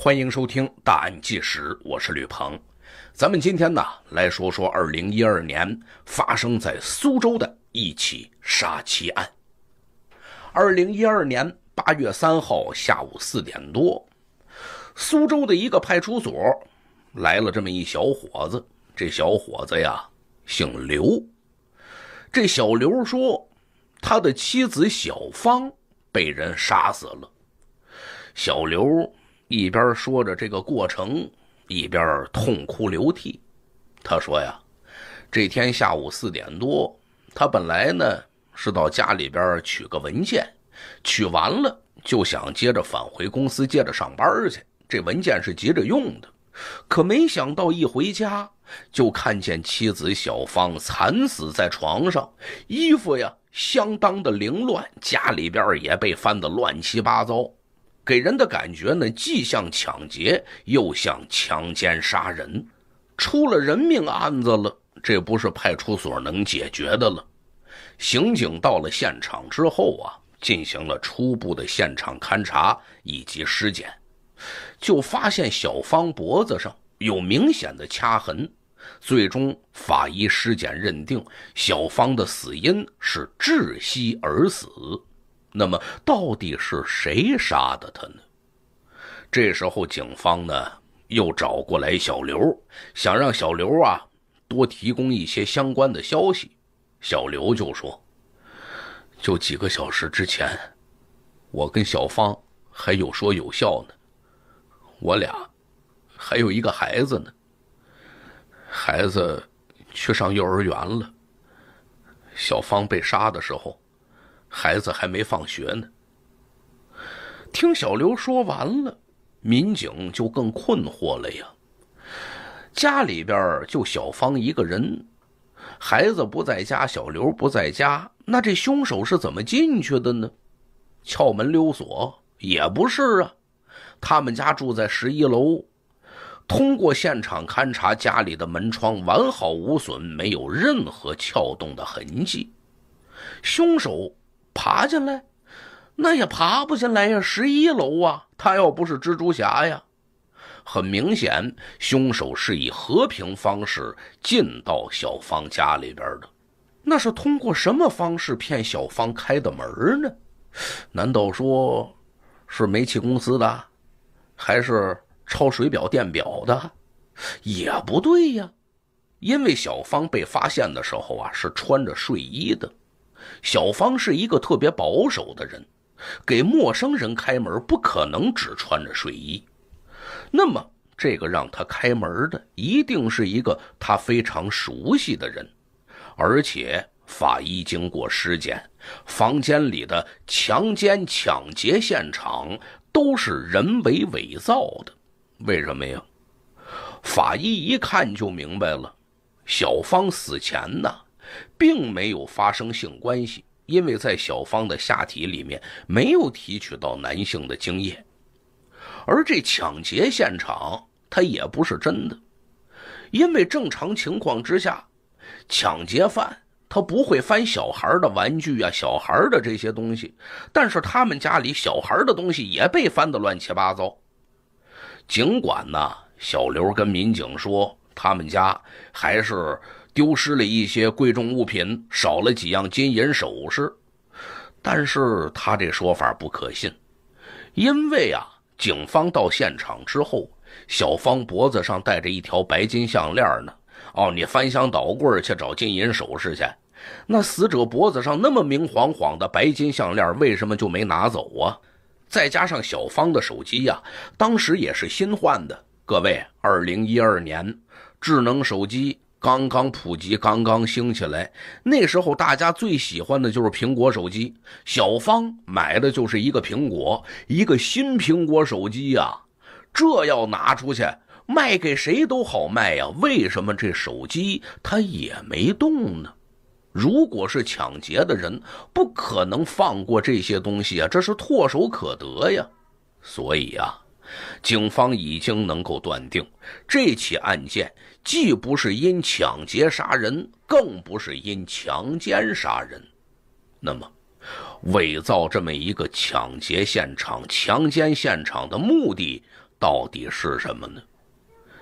欢迎收听《大案纪实》，我是吕鹏。咱们今天呢来说说2012年发生在苏州的一起杀妻案。2012年8月3号下午四点多，苏州的一个派出所来了这么一小伙子。这小伙子呀姓刘，这小刘说他的妻子小芳被人杀死了。小刘。一边说着这个过程，一边痛哭流涕。他说：“呀，这天下午四点多，他本来呢是到家里边取个文件，取完了就想接着返回公司接着上班去。这文件是急着用的，可没想到一回家就看见妻子小芳惨死在床上，衣服呀相当的凌乱，家里边也被翻得乱七八糟。”给人的感觉呢，既像抢劫，又像强奸杀人，出了人命案子了，这不是派出所能解决的了。刑警到了现场之后啊，进行了初步的现场勘查以及尸检，就发现小芳脖子上有明显的掐痕，最终法医尸检认定小芳的死因是窒息而死。那么，到底是谁杀的他呢？这时候，警方呢又找过来小刘，想让小刘啊多提供一些相关的消息。小刘就说：“就几个小时之前，我跟小芳还有说有笑呢，我俩还有一个孩子呢，孩子去上幼儿园了。小芳被杀的时候。”孩子还没放学呢。听小刘说完了，民警就更困惑了呀。家里边就小芳一个人，孩子不在家，小刘不在家，那这凶手是怎么进去的呢？撬门溜锁也不是啊。他们家住在十一楼，通过现场勘查，家里的门窗完好无损，没有任何撬动的痕迹，凶手。爬进来，那也爬不进来呀！十一楼啊，他要不是蜘蛛侠呀，很明显，凶手是以和平方式进到小芳家里边的。那是通过什么方式骗小芳开的门呢？难道说是煤气公司的，还是抄水表电表的？也不对呀，因为小芳被发现的时候啊，是穿着睡衣的。小芳是一个特别保守的人，给陌生人开门不可能只穿着睡衣。那么，这个让他开门的一定是一个他非常熟悉的人，而且法医经过尸检，房间里的强奸、抢劫现场都是人为伪造的。为什么呀？法医一看就明白了，小芳死前呢？并没有发生性关系，因为在小芳的下体里面没有提取到男性的精液，而这抢劫现场他也不是真的，因为正常情况之下，抢劫犯他不会翻小孩的玩具啊、小孩的这些东西，但是他们家里小孩的东西也被翻得乱七八糟，尽管呢，小刘跟民警说他们家还是。丢失了一些贵重物品，少了几样金银首饰，但是他这说法不可信，因为啊，警方到现场之后，小芳脖子上戴着一条白金项链呢。哦，你翻箱倒柜去找金银首饰去，那死者脖子上那么明晃晃的白金项链，为什么就没拿走啊？再加上小芳的手机呀，当时也是新换的。各位，二零一二年智能手机。刚刚普及，刚刚兴起来，那时候大家最喜欢的就是苹果手机。小芳买的就是一个苹果，一个新苹果手机呀。这要拿出去卖给谁都好卖呀。为什么这手机它也没动呢？如果是抢劫的人，不可能放过这些东西啊，这是唾手可得呀。所以啊，警方已经能够断定这起案件。既不是因抢劫杀人，更不是因强奸杀人，那么伪造这么一个抢劫现场、强奸现场的目的到底是什么呢？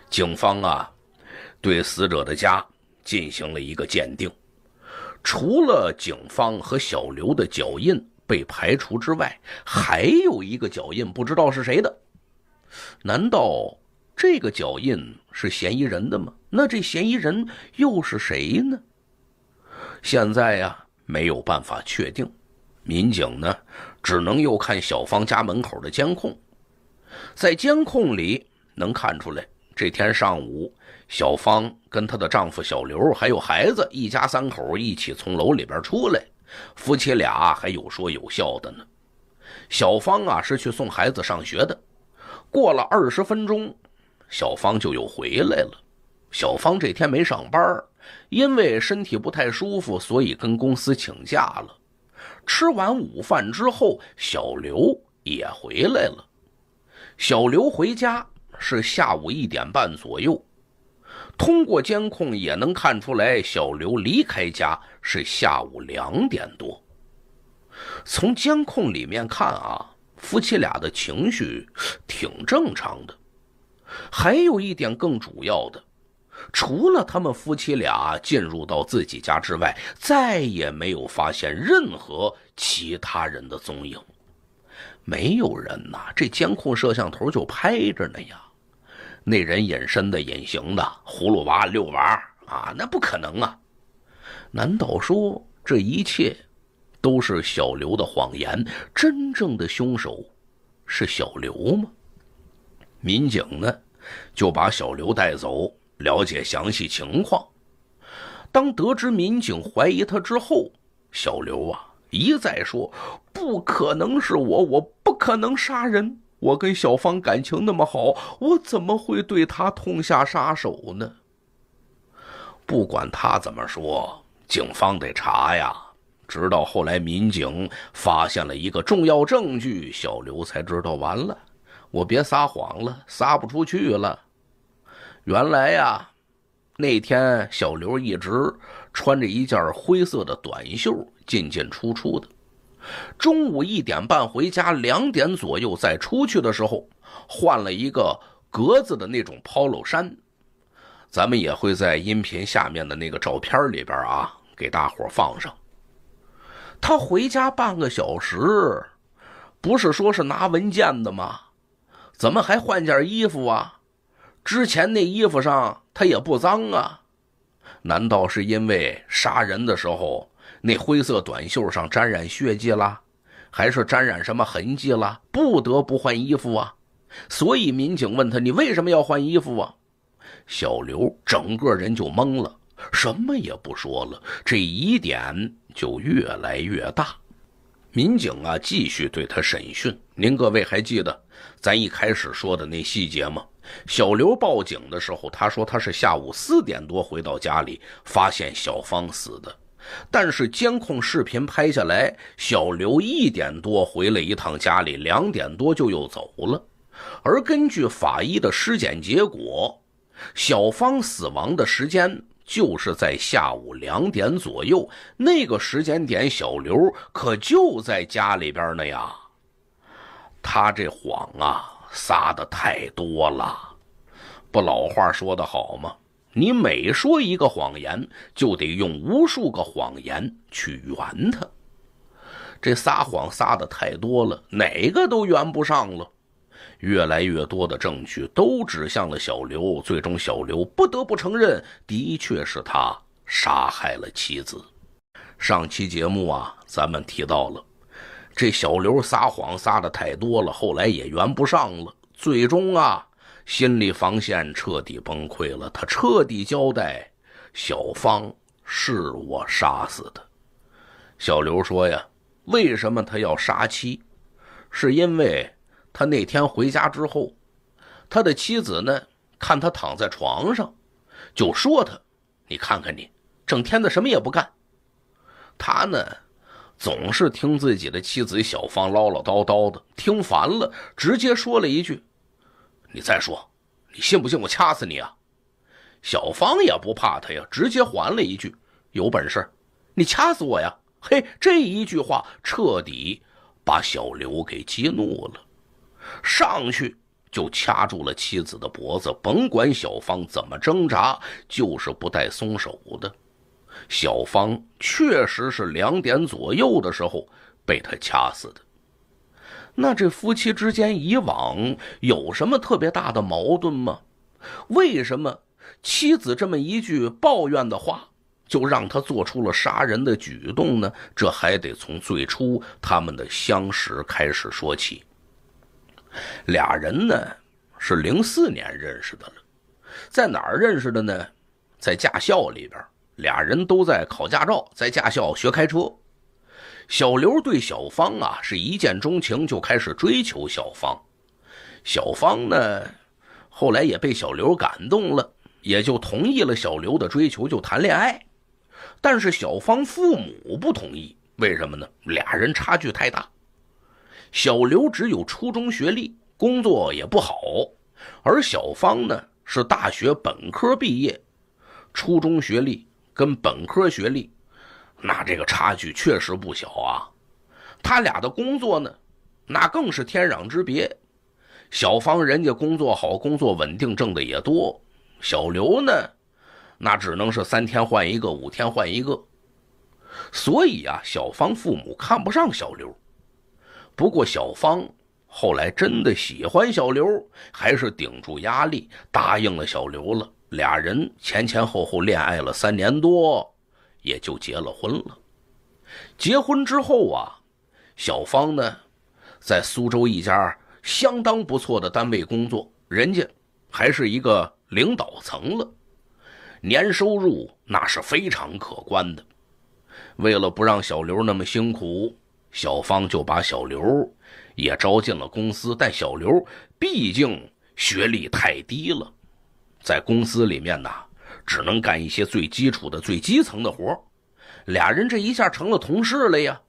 警方啊，对死者的家进行了一个鉴定，除了警方和小刘的脚印被排除之外，还有一个脚印不知道是谁的，难道？这个脚印是嫌疑人的吗？那这嫌疑人又是谁呢？现在呀，没有办法确定。民警呢，只能又看小芳家门口的监控，在监控里能看出来，这天上午，小芳跟她的丈夫小刘还有孩子，一家三口一起从楼里边出来，夫妻俩还有说有笑的呢。小芳啊，是去送孩子上学的。过了二十分钟。小芳就又回来了。小芳这天没上班，因为身体不太舒服，所以跟公司请假了。吃完午饭之后，小刘也回来了。小刘回家是下午一点半左右，通过监控也能看出来，小刘离开家是下午两点多。从监控里面看啊，夫妻俩的情绪挺正常的。还有一点更主要的，除了他们夫妻俩进入到自己家之外，再也没有发现任何其他人的踪影。没有人呐，这监控摄像头就拍着呢呀。那人隐身的、隐形的，葫芦娃遛娃啊，那不可能啊！难道说这一切都是小刘的谎言？真正的凶手是小刘吗？民警呢？就把小刘带走，了解详细情况。当得知民警怀疑他之后，小刘啊一再说：“不可能是我，我不可能杀人，我跟小芳感情那么好，我怎么会对她痛下杀手呢？”不管他怎么说，警方得查呀。直到后来，民警发现了一个重要证据，小刘才知道完了。我别撒谎了，撒不出去了。原来呀，那天小刘一直穿着一件灰色的短袖进进出出的。中午一点半回家，两点左右再出去的时候，换了一个格子的那种 polo 衫。咱们也会在音频下面的那个照片里边啊，给大伙放上。他回家半个小时，不是说是拿文件的吗？怎么还换件衣服啊？之前那衣服上他也不脏啊，难道是因为杀人的时候那灰色短袖上沾染血迹啦，还是沾染什么痕迹啦，不得不换衣服啊？所以民警问他：“你为什么要换衣服啊？”小刘整个人就懵了，什么也不说了。这疑点就越来越大。民警啊，继续对他审讯。您各位还记得咱一开始说的那细节吗？小刘报警的时候，他说他是下午四点多回到家里，发现小芳死的。但是监控视频拍下来，小刘一点多回了一趟家里，两点多就又走了。而根据法医的尸检结果，小芳死亡的时间就是在下午两点左右。那个时间点，小刘可就在家里边呢呀。他这谎啊，撒的太多了。不老话说得好吗？你每说一个谎言，就得用无数个谎言去圆它。这撒谎撒的太多了，哪个都圆不上了。越来越多的证据都指向了小刘，最终小刘不得不承认，的确是他杀害了妻子。上期节目啊，咱们提到了。这小刘撒谎撒的太多了，后来也圆不上了，最终啊，心理防线彻底崩溃了。他彻底交代，小芳是我杀死的。小刘说呀，为什么他要杀妻？是因为他那天回家之后，他的妻子呢，看他躺在床上，就说他，你看看你，整天的什么也不干，他呢？总是听自己的妻子小芳唠唠叨叨的，听烦了，直接说了一句：“你再说，你信不信我掐死你啊？”小芳也不怕他呀，直接还了一句：“有本事你掐死我呀！”嘿，这一句话彻底把小刘给激怒了，上去就掐住了妻子的脖子，甭管小芳怎么挣扎，就是不带松手的。小芳确实是两点左右的时候被他掐死的。那这夫妻之间以往有什么特别大的矛盾吗？为什么妻子这么一句抱怨的话就让他做出了杀人的举动呢？这还得从最初他们的相识开始说起。俩人呢是零四年认识的了，在哪儿认识的呢？在驾校里边。俩人都在考驾照，在驾校学开车。小刘对小芳啊是一见钟情，就开始追求小芳。小芳呢，后来也被小刘感动了，也就同意了小刘的追求，就谈恋爱。但是小芳父母不同意，为什么呢？俩人差距太大。小刘只有初中学历，工作也不好，而小芳呢是大学本科毕业，初中学历。跟本科学历，那这个差距确实不小啊。他俩的工作呢，那更是天壤之别。小芳人家工作好，工作稳定，挣的也多。小刘呢，那只能是三天换一个，五天换一个。所以啊，小芳父母看不上小刘。不过小芳后来真的喜欢小刘，还是顶住压力答应了小刘了。俩人前前后后恋爱了三年多，也就结了婚了。结婚之后啊，小芳呢，在苏州一家相当不错的单位工作，人家还是一个领导层了，年收入那是非常可观的。为了不让小刘那么辛苦，小芳就把小刘也招进了公司。但小刘毕竟学历太低了。在公司里面呢，只能干一些最基础的、最基层的活俩人这一下成了同事了呀。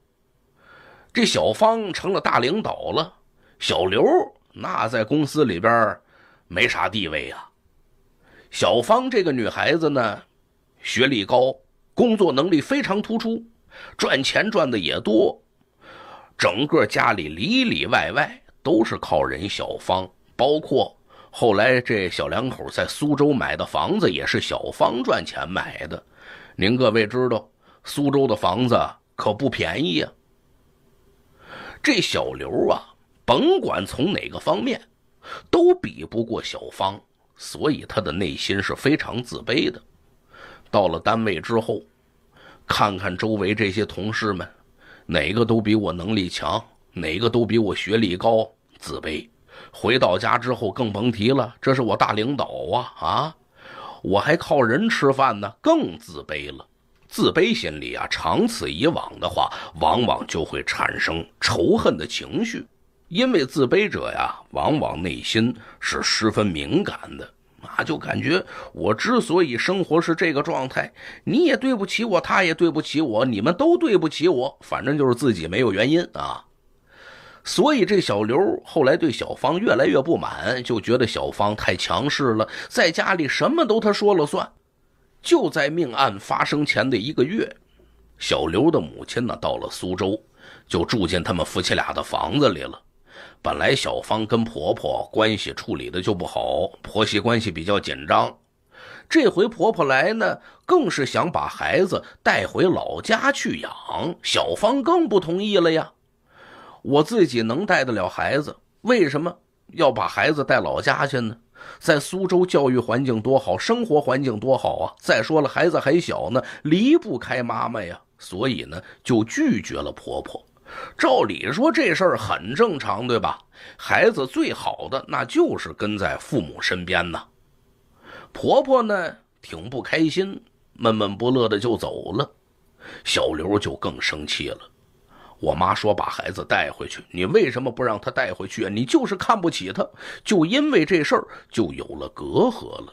这小芳成了大领导了，小刘那在公司里边没啥地位啊。小芳这个女孩子呢，学历高，工作能力非常突出，赚钱赚的也多，整个家里里里外外都是靠人小芳，包括。后来，这小两口在苏州买的房子也是小芳赚钱买的。您各位知道，苏州的房子可不便宜呀。这小刘啊，甭管从哪个方面，都比不过小芳，所以他的内心是非常自卑的。到了单位之后，看看周围这些同事们，哪个都比我能力强，哪个都比我学历高，自卑。回到家之后更甭提了，这是我大领导啊啊！我还靠人吃饭呢，更自卑了。自卑心理啊，长此以往的话，往往就会产生仇恨的情绪。因为自卑者呀，往往内心是十分敏感的啊，就感觉我之所以生活是这个状态，你也对不起我，他也对不起我，你们都对不起我，反正就是自己没有原因啊。所以这小刘后来对小芳越来越不满，就觉得小芳太强势了，在家里什么都他说了算。就在命案发生前的一个月，小刘的母亲呢到了苏州，就住进他们夫妻俩的房子里了。本来小芳跟婆婆关系处理的就不好，婆媳关系比较紧张。这回婆婆来呢，更是想把孩子带回老家去养，小芳更不同意了呀。我自己能带得了孩子，为什么要把孩子带老家去呢？在苏州教育环境多好，生活环境多好啊！再说了，孩子还小呢，离不开妈妈呀。所以呢，就拒绝了婆婆。照理说这事儿很正常，对吧？孩子最好的那就是跟在父母身边呢。婆婆呢，挺不开心，闷闷不乐的就走了。小刘就更生气了。我妈说：“把孩子带回去，你为什么不让他带回去啊？你就是看不起他，就因为这事儿就有了隔阂了。”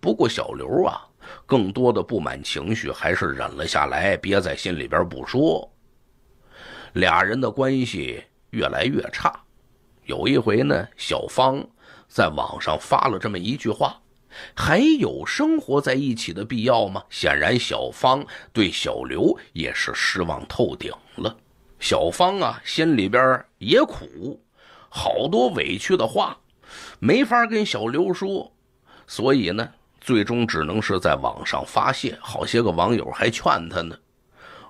不过小刘啊，更多的不满情绪还是忍了下来，憋在心里边不说。俩人的关系越来越差。有一回呢，小芳在网上发了这么一句话：“还有生活在一起的必要吗？”显然，小芳对小刘也是失望透顶。小芳啊，心里边也苦，好多委屈的话没法跟小刘说，所以呢，最终只能是在网上发泄。好些个网友还劝他呢，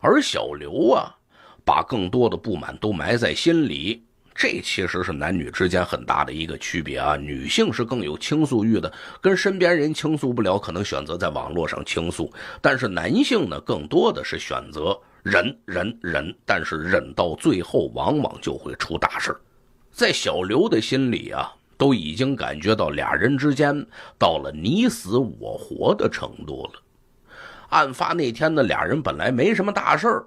而小刘啊，把更多的不满都埋在心里。这其实是男女之间很大的一个区别啊，女性是更有倾诉欲的，跟身边人倾诉不了，可能选择在网络上倾诉。但是男性呢，更多的是选择。忍忍忍，但是忍到最后，往往就会出大事在小刘的心里啊，都已经感觉到俩人之间到了你死我活的程度了。案发那天呢，俩人本来没什么大事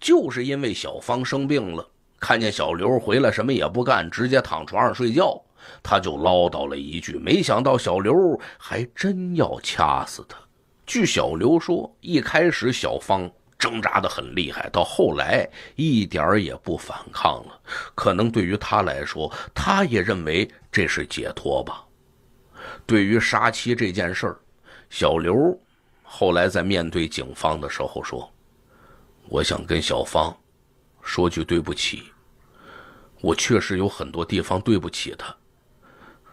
就是因为小芳生病了，看见小刘回来什么也不干，直接躺床上睡觉，他就唠叨了一句。没想到小刘还真要掐死他。据小刘说，一开始小芳。挣扎的很厉害，到后来一点也不反抗了。可能对于他来说，他也认为这是解脱吧。对于杀妻这件事儿，小刘后来在面对警方的时候说：“我想跟小芳说句对不起，我确实有很多地方对不起她，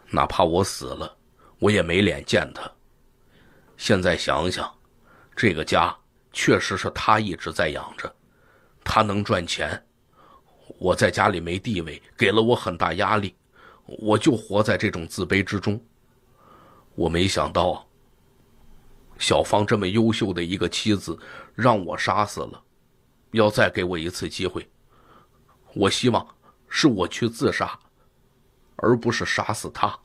哪怕我死了，我也没脸见她。现在想想，这个家。”确实是他一直在养着，他能赚钱，我在家里没地位，给了我很大压力，我就活在这种自卑之中。我没想到，小芳这么优秀的一个妻子，让我杀死了。要再给我一次机会，我希望是我去自杀，而不是杀死她。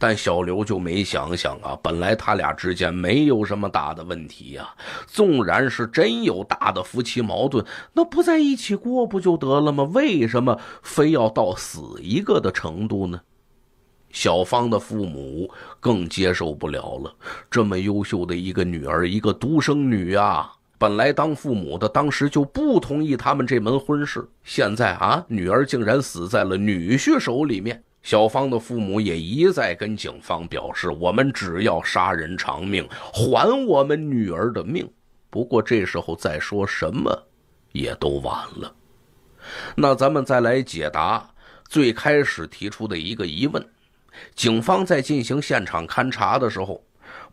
但小刘就没想想啊，本来他俩之间没有什么大的问题呀，纵然是真有大的夫妻矛盾，那不在一起过不就得了吗？为什么非要到死一个的程度呢？小芳的父母更接受不了了，这么优秀的一个女儿，一个独生女啊，本来当父母的当时就不同意他们这门婚事，现在啊，女儿竟然死在了女婿手里面。小芳的父母也一再跟警方表示：“我们只要杀人偿命，还我们女儿的命。”不过这时候再说什么，也都晚了。那咱们再来解答最开始提出的一个疑问：警方在进行现场勘查的时候，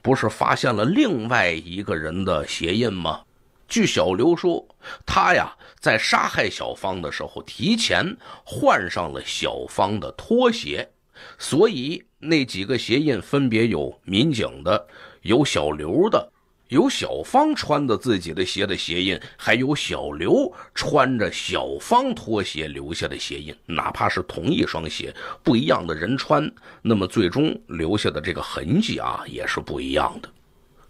不是发现了另外一个人的鞋印吗？据小刘说，他呀。在杀害小芳的时候，提前换上了小芳的拖鞋，所以那几个鞋印分别有民警的，有小刘的，有小芳穿的自己的鞋的鞋印，还有小刘穿着小芳拖鞋留下的鞋印。哪怕是同一双鞋，不一样的人穿，那么最终留下的这个痕迹啊，也是不一样的。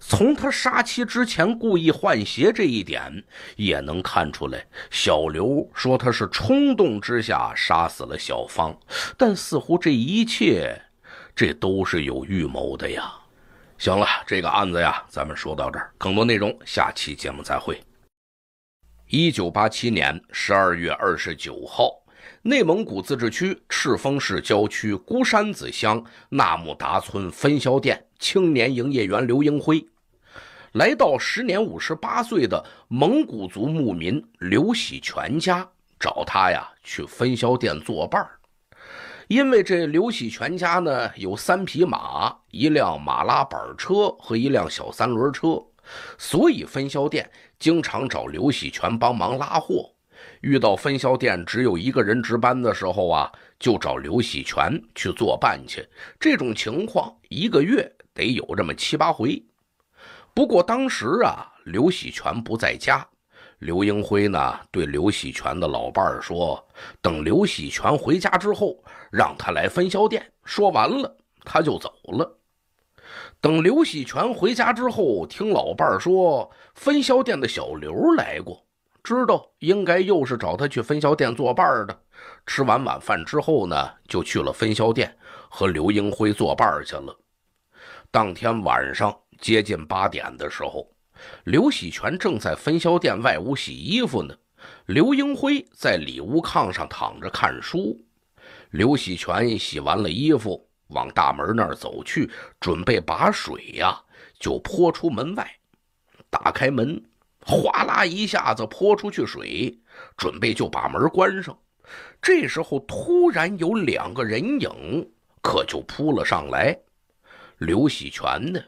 从他杀妻之前故意换鞋这一点也能看出来。小刘说他是冲动之下杀死了小芳，但似乎这一切，这都是有预谋的呀。行了，这个案子呀，咱们说到这儿。更多内容，下期节目再会。一九八七年十二月二十九号，内蒙古自治区赤峰市郊区孤山子乡纳木达村分销店青年营业员刘英辉。来到时年五十八岁的蒙古族牧民刘喜全家，找他呀去分销店作伴因为这刘喜全家呢有三匹马、一辆马拉板车和一辆小三轮车，所以分销店经常找刘喜全帮忙拉货。遇到分销店只有一个人值班的时候啊，就找刘喜全去作伴去。这种情况一个月得有这么七八回。不过当时啊，刘喜全不在家，刘英辉呢对刘喜全的老伴儿说：“等刘喜全回家之后，让他来分销店。”说完了，他就走了。等刘喜全回家之后，听老伴儿说分销店的小刘来过，知道应该又是找他去分销店作伴的。吃完晚饭之后呢，就去了分销店和刘英辉作伴去了。当天晚上。接近八点的时候，刘喜全正在分销店外屋洗衣服呢。刘英辉在里屋炕上躺着看书。刘喜全洗完了衣服，往大门那儿走去，准备把水呀就泼出门外。打开门，哗啦一下子泼出去水，准备就把门关上。这时候突然有两个人影可就扑了上来。刘喜全呢？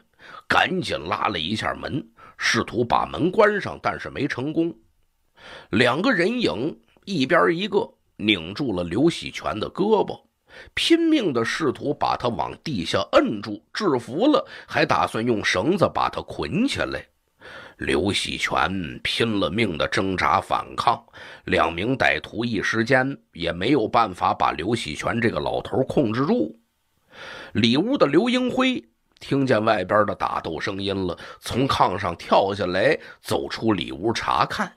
赶紧拉了一下门，试图把门关上，但是没成功。两个人影一边一个拧住了刘喜全的胳膊，拼命的试图把他往地下摁住，制服了，还打算用绳子把他捆起来。刘喜全拼了命的挣扎反抗，两名歹徒一时间也没有办法把刘喜全这个老头控制住。里屋的刘英辉。听见外边的打斗声音了，从炕上跳下来，走出里屋查看。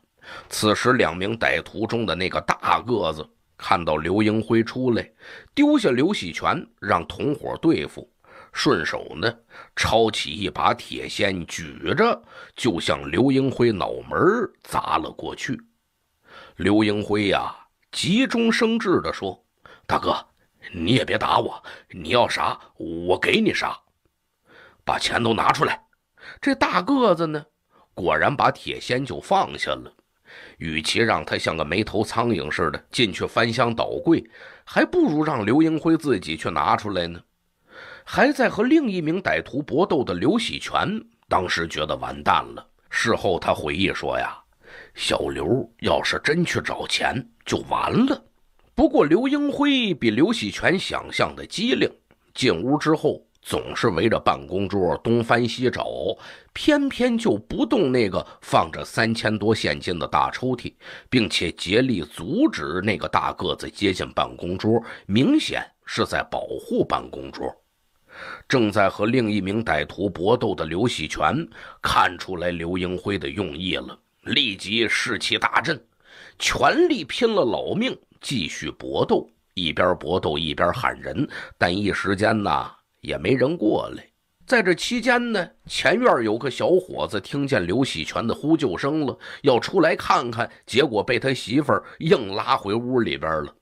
此时，两名歹徒中的那个大个子看到刘英辉出来，丢下刘喜全，让同伙对付，顺手呢抄起一把铁锨，举着就向刘英辉脑门砸了过去。刘英辉呀，急中生智地说：“大哥，你也别打我，你要啥，我给你啥。”把钱都拿出来！这大个子呢，果然把铁锨就放下了。与其让他像个没头苍蝇似的进去翻箱倒柜，还不如让刘英辉自己去拿出来呢。还在和另一名歹徒搏斗的刘喜全，当时觉得完蛋了。事后他回忆说：“呀，小刘要是真去找钱，就完了。”不过刘英辉比刘喜全想象的机灵，进屋之后。总是围着办公桌东翻西找，偏偏就不动那个放着三千多现金的大抽屉，并且竭力阻止那个大个子接近办公桌，明显是在保护办公桌。正在和另一名歹徒搏斗的刘喜全看出来刘英辉的用意了，立即士气大振，全力拼了老命继续搏斗，一边搏斗一边喊人，但一时间呢。也没人过来。在这期间呢，前院有个小伙子听见刘喜全的呼救声了，要出来看看，结果被他媳妇儿硬拉回屋里边了。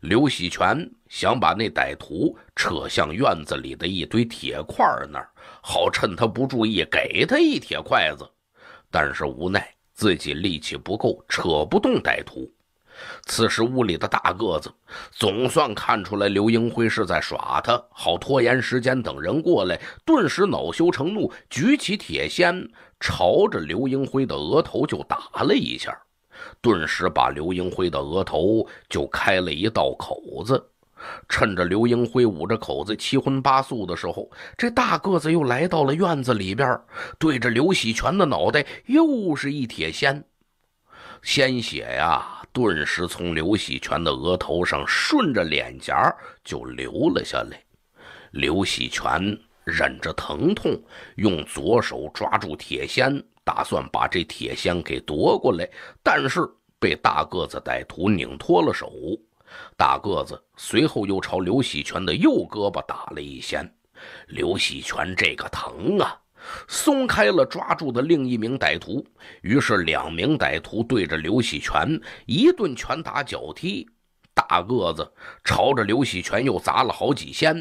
刘喜全想把那歹徒扯向院子里的一堆铁块那儿，好趁他不注意给他一铁筷子，但是无奈自己力气不够，扯不动歹徒。此时屋里的大个子总算看出来刘英辉是在耍他，好拖延时间等人过来。顿时恼羞成怒，举起铁锨朝着刘英辉的额头就打了一下，顿时把刘英辉的额头就开了一道口子。趁着刘英辉捂着口子七荤八素的时候，这大个子又来到了院子里边，对着刘喜全的脑袋又是一铁锨，鲜血呀！顿时从刘喜全的额头上顺着脸颊就流了下来。刘喜全忍着疼痛，用左手抓住铁锨，打算把这铁锨给夺过来，但是被大个子歹徒拧脱了手。大个子随后又朝刘喜全的右胳膊打了一锨。刘喜全这个疼啊！松开了抓住的另一名歹徒，于是两名歹徒对着刘喜全一顿拳打脚踢，大个子朝着刘喜全又砸了好几下，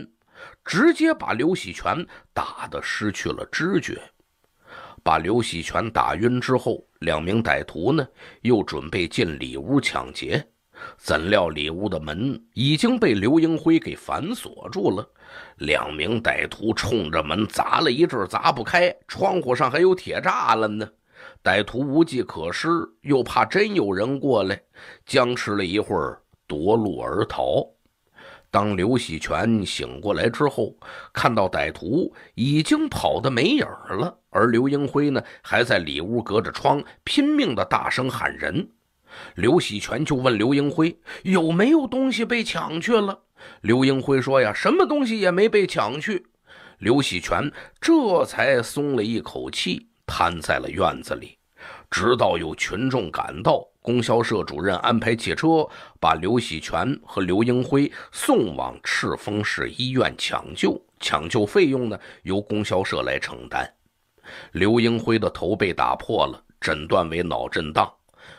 直接把刘喜全打得失去了知觉。把刘喜全打晕之后，两名歹徒呢又准备进里屋抢劫，怎料里屋的门已经被刘英辉给反锁住了。两名歹徒冲着门砸了一阵，砸不开，窗户上还有铁栅栏呢。歹徒无计可施，又怕真有人过来，僵持了一会儿，夺路而逃。当刘喜全醒过来之后，看到歹徒已经跑得没影了，而刘英辉呢，还在里屋隔着窗拼命的大声喊人。刘喜全就问刘英辉：“有没有东西被抢去了？”刘英辉说：“呀，什么东西也没被抢去。”刘喜全这才松了一口气，瘫在了院子里。直到有群众赶到，供销社主任安排汽车把刘喜全和刘英辉送往赤峰市医院抢救，抢救费用呢由供销社来承担。刘英辉的头被打破了，诊断为脑震荡；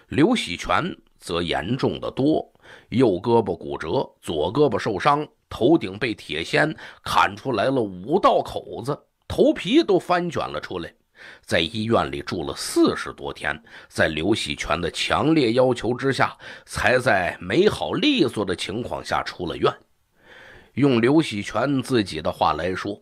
刘喜全则严重的多。右胳膊骨折，左胳膊受伤，头顶被铁锨砍出来了五道口子，头皮都翻卷了出来，在医院里住了四十多天，在刘喜全的强烈要求之下，才在美好利索的情况下出了院。用刘喜全自己的话来说：“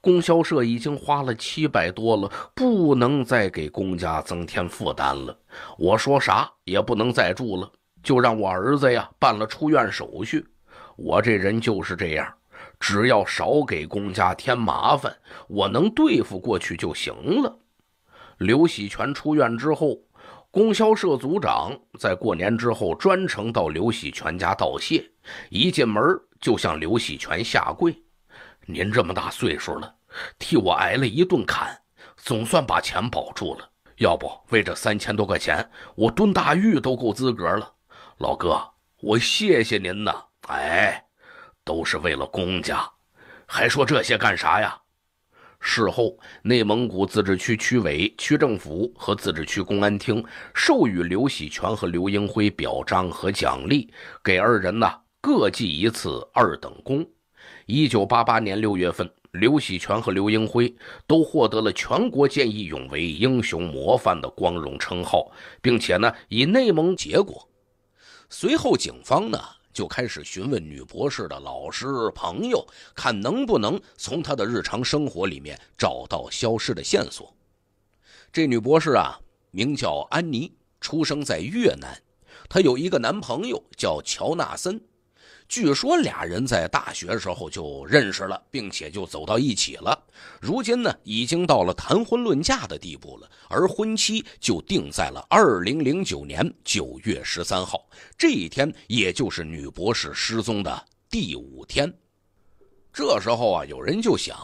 供销社已经花了七百多了，不能再给公家增添负担了。我说啥也不能再住了。”就让我儿子呀办了出院手续。我这人就是这样，只要少给公家添麻烦，我能对付过去就行了。刘喜全出院之后，供销社组长在过年之后专程到刘喜全家道谢，一进门就向刘喜全下跪：“您这么大岁数了，替我挨了一顿砍，总算把钱保住了。要不为这三千多块钱，我蹲大狱都够资格了。”老哥，我谢谢您呐！哎，都是为了公家，还说这些干啥呀？事后，内蒙古自治区区委、区政府和自治区公安厅授予刘喜全和刘英辉表彰和奖励，给二人呢各记一次二等功。一九八八年六月份，刘喜全和刘英辉都获得了全国见义勇为英雄模范的光荣称号，并且呢以内蒙结果。随后，警方呢就开始询问女博士的老师、朋友，看能不能从她的日常生活里面找到消失的线索。这女博士啊，名叫安妮，出生在越南，她有一个男朋友叫乔纳森。据说俩人在大学时候就认识了，并且就走到一起了。如今呢，已经到了谈婚论嫁的地步了，而婚期就定在了二零零九年九月十三号。这一天，也就是女博士失踪的第五天。这时候啊，有人就想：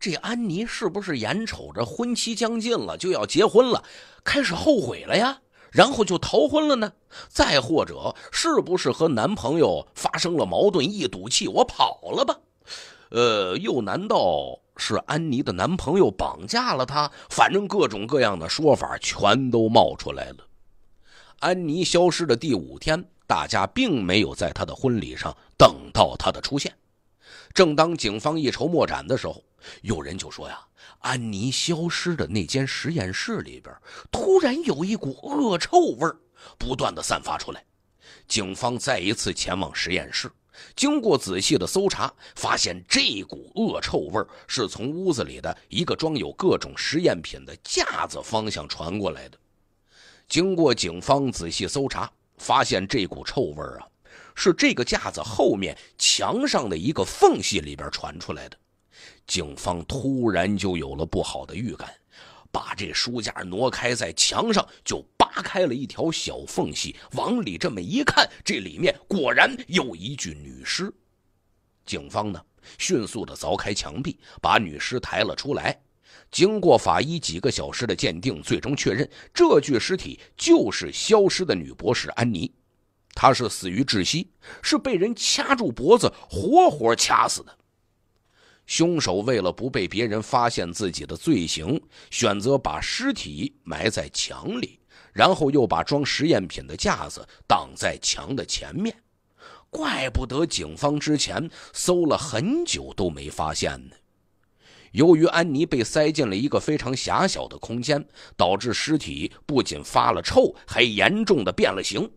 这安妮是不是眼瞅着婚期将近了，就要结婚了，开始后悔了呀？然后就逃婚了呢？再或者，是不是和男朋友发生了矛盾，一赌气我跑了吧？呃，又难道是安妮的男朋友绑架了她？反正各种各样的说法全都冒出来了。安妮消失的第五天，大家并没有在她的婚礼上等到她的出现。正当警方一筹莫展的时候，有人就说：“呀，安妮消失的那间实验室里边，突然有一股恶臭味不断的散发出来。”警方再一次前往实验室，经过仔细的搜查，发现这股恶臭味是从屋子里的一个装有各种实验品的架子方向传过来的。经过警方仔细搜查，发现这股臭味啊。是这个架子后面墙上的一个缝隙里边传出来的，警方突然就有了不好的预感，把这书架挪开，在墙上就扒开了一条小缝隙，往里这么一看，这里面果然有一具女尸。警方呢，迅速的凿开墙壁，把女尸抬了出来。经过法医几个小时的鉴定，最终确认这具尸体就是消失的女博士安妮。他是死于窒息，是被人掐住脖子活活掐死的。凶手为了不被别人发现自己的罪行，选择把尸体埋在墙里，然后又把装实验品的架子挡在墙的前面。怪不得警方之前搜了很久都没发现呢。由于安妮被塞进了一个非常狭小的空间，导致尸体不仅发了臭，还严重的变了形。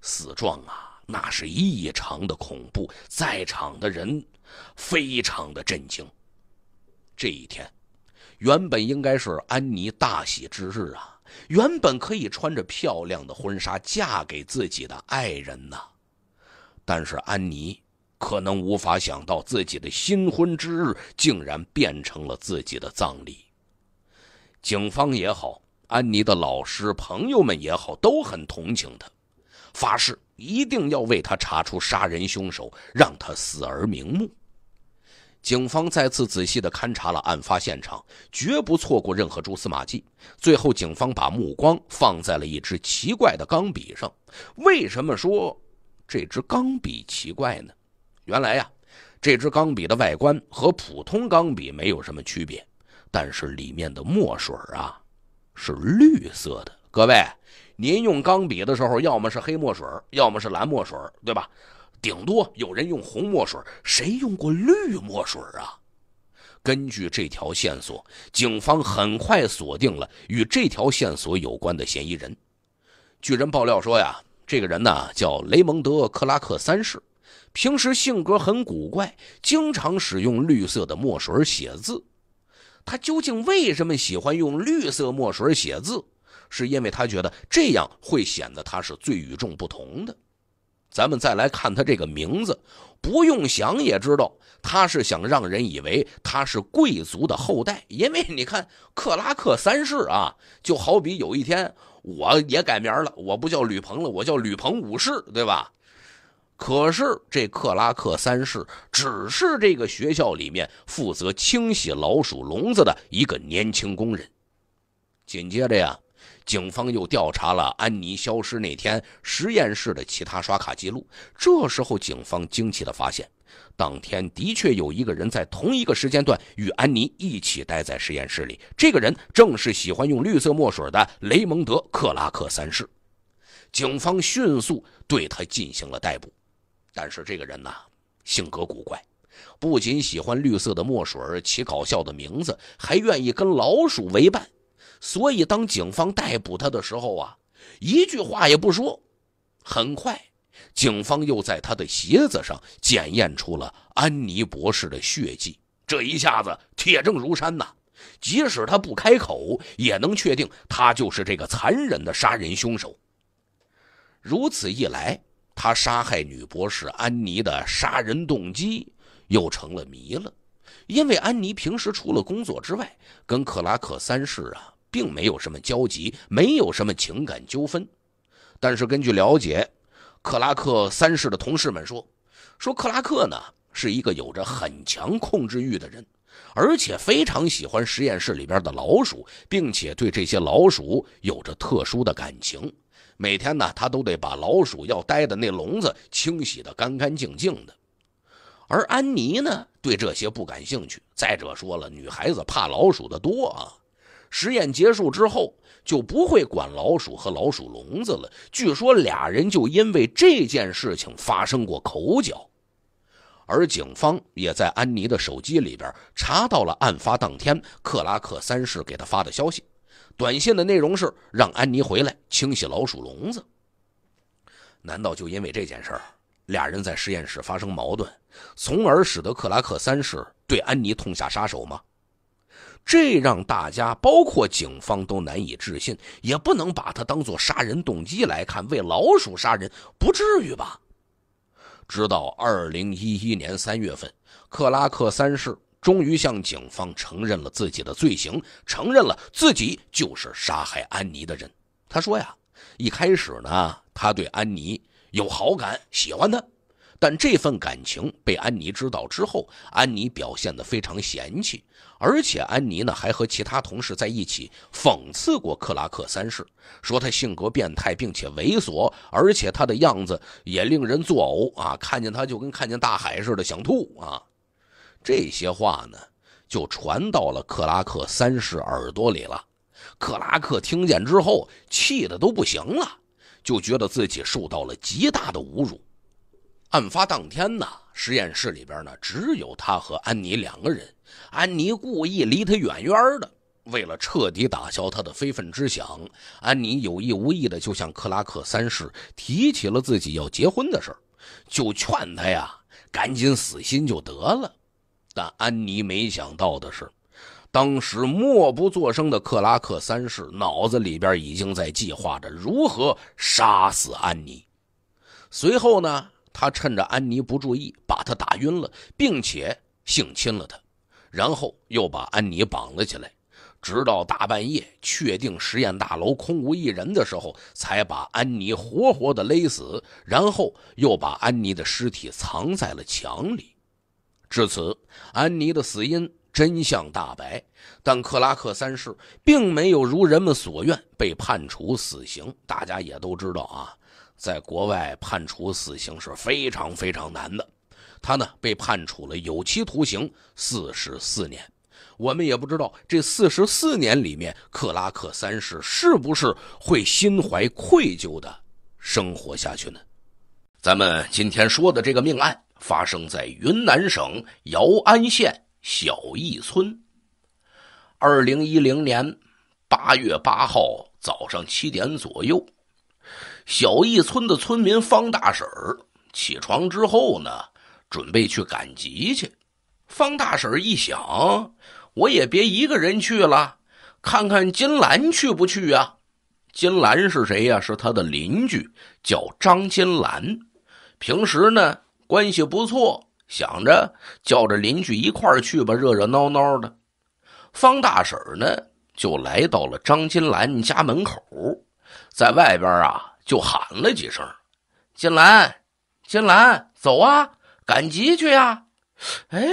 死状啊，那是异常的恐怖，在场的人非常的震惊。这一天，原本应该是安妮大喜之日啊，原本可以穿着漂亮的婚纱嫁给自己的爱人呐，但是安妮可能无法想到自己的新婚之日竟然变成了自己的葬礼。警方也好，安妮的老师朋友们也好，都很同情她。发誓一定要为他查出杀人凶手，让他死而瞑目。警方再次仔细地勘察了案发现场，绝不错过任何蛛丝马迹。最后，警方把目光放在了一支奇怪的钢笔上。为什么说这支钢笔奇怪呢？原来呀，这支钢笔的外观和普通钢笔没有什么区别，但是里面的墨水啊是绿色的。各位。您用钢笔的时候，要么是黑墨水，要么是蓝墨水，对吧？顶多有人用红墨水，谁用过绿墨水啊？根据这条线索，警方很快锁定了与这条线索有关的嫌疑人。据人爆料说呀，这个人呢叫雷蒙德·克拉克三世，平时性格很古怪，经常使用绿色的墨水写字。他究竟为什么喜欢用绿色墨水写字？是因为他觉得这样会显得他是最与众不同的。咱们再来看他这个名字，不用想也知道，他是想让人以为他是贵族的后代。因为你看，克拉克三世啊，就好比有一天我也改名了，我不叫吕鹏了，我叫吕鹏五世，对吧？可是这克拉克三世只是这个学校里面负责清洗老鼠笼子的一个年轻工人。紧接着呀。警方又调查了安妮消失那天实验室的其他刷卡记录。这时候，警方惊奇地发现，当天的确有一个人在同一个时间段与安妮一起待在实验室里。这个人正是喜欢用绿色墨水的雷蒙德·克拉克三世。警方迅速对他进行了逮捕。但是，这个人呢，性格古怪，不仅喜欢绿色的墨水、起搞笑的名字，还愿意跟老鼠为伴。所以，当警方逮捕他的时候啊，一句话也不说。很快，警方又在他的鞋子上检验出了安妮博士的血迹。这一下子铁证如山呐！即使他不开口，也能确定他就是这个残忍的杀人凶手。如此一来，他杀害女博士安妮的杀人动机又成了谜了。因为安妮平时除了工作之外，跟克拉克三世啊。并没有什么交集，没有什么情感纠纷。但是根据了解，克拉克三世的同事们说，说克拉克呢是一个有着很强控制欲的人，而且非常喜欢实验室里边的老鼠，并且对这些老鼠有着特殊的感情。每天呢，他都得把老鼠要待的那笼子清洗的干干净净的。而安妮呢，对这些不感兴趣。再者说了，女孩子怕老鼠的多啊。实验结束之后，就不会管老鼠和老鼠笼子了。据说俩人就因为这件事情发生过口角，而警方也在安妮的手机里边查到了案发当天克拉克三世给他发的消息。短信的内容是让安妮回来清洗老鼠笼子。难道就因为这件事儿，俩人在实验室发生矛盾，从而使得克拉克三世对安妮痛下杀手吗？这让大家，包括警方，都难以置信，也不能把他当做杀人动机来看。为老鼠杀人，不至于吧？直到二零一一年三月份，克拉克三世终于向警方承认了自己的罪行，承认了自己就是杀害安妮的人。他说呀，一开始呢，他对安妮有好感，喜欢她，但这份感情被安妮知道之后，安妮表现得非常嫌弃。而且安妮呢，还和其他同事在一起讽刺过克拉克三世，说他性格变态，并且猥琐，而且他的样子也令人作呕啊！看见他就跟看见大海似的，想吐啊！这些话呢，就传到了克拉克三世耳朵里了。克拉克听见之后，气得都不行了，就觉得自己受到了极大的侮辱。案发当天呢，实验室里边呢只有他和安妮两个人。安妮故意离他远远的，为了彻底打消他的非分之想，安妮有意无意的就向克拉克三世提起了自己要结婚的事就劝他呀赶紧死心就得了。但安妮没想到的是，当时默不作声的克拉克三世脑子里边已经在计划着如何杀死安妮。随后呢？他趁着安妮不注意，把她打晕了，并且性侵了她，然后又把安妮绑了起来，直到大半夜确定实验大楼空无一人的时候，才把安妮活活的勒死，然后又把安妮的尸体藏在了墙里。至此，安妮的死因真相大白，但克拉克三世并没有如人们所愿被判处死刑。大家也都知道啊。在国外判处死刑是非常非常难的，他呢被判处了有期徒刑四十四年。我们也不知道这四十四年里面，克拉克三世是不是会心怀愧疚的生活下去呢？咱们今天说的这个命案发生在云南省姚安县小邑村。二零一零年八月八号早上七点左右。小义村的村民方大婶儿起床之后呢，准备去赶集去。方大婶一想，我也别一个人去了，看看金兰去不去啊？金兰是谁呀？是她的邻居，叫张金兰，平时呢关系不错，想着叫着邻居一块儿去吧，热热闹闹的。方大婶呢就来到了张金兰家门口，在外边啊。就喊了几声，“金兰，金兰，走啊，赶集去呀！”哎，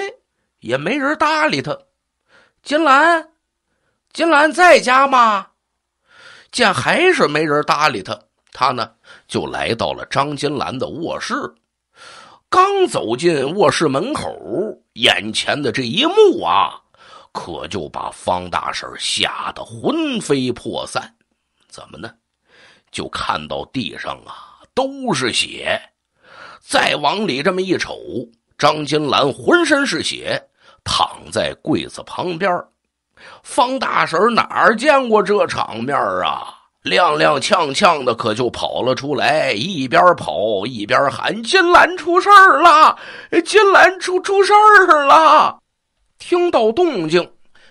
也没人搭理他。金兰，金兰在家吗？见还是没人搭理他，他呢就来到了张金兰的卧室。刚走进卧室门口，眼前的这一幕啊，可就把方大婶吓得魂飞魄散。怎么呢？就看到地上啊都是血，再往里这么一瞅，张金兰浑身是血，躺在柜子旁边方大婶哪儿见过这场面啊？踉踉跄跄的，可就跑了出来，一边跑一边喊：“金兰出事儿了！金兰出出事儿了！”听到动静，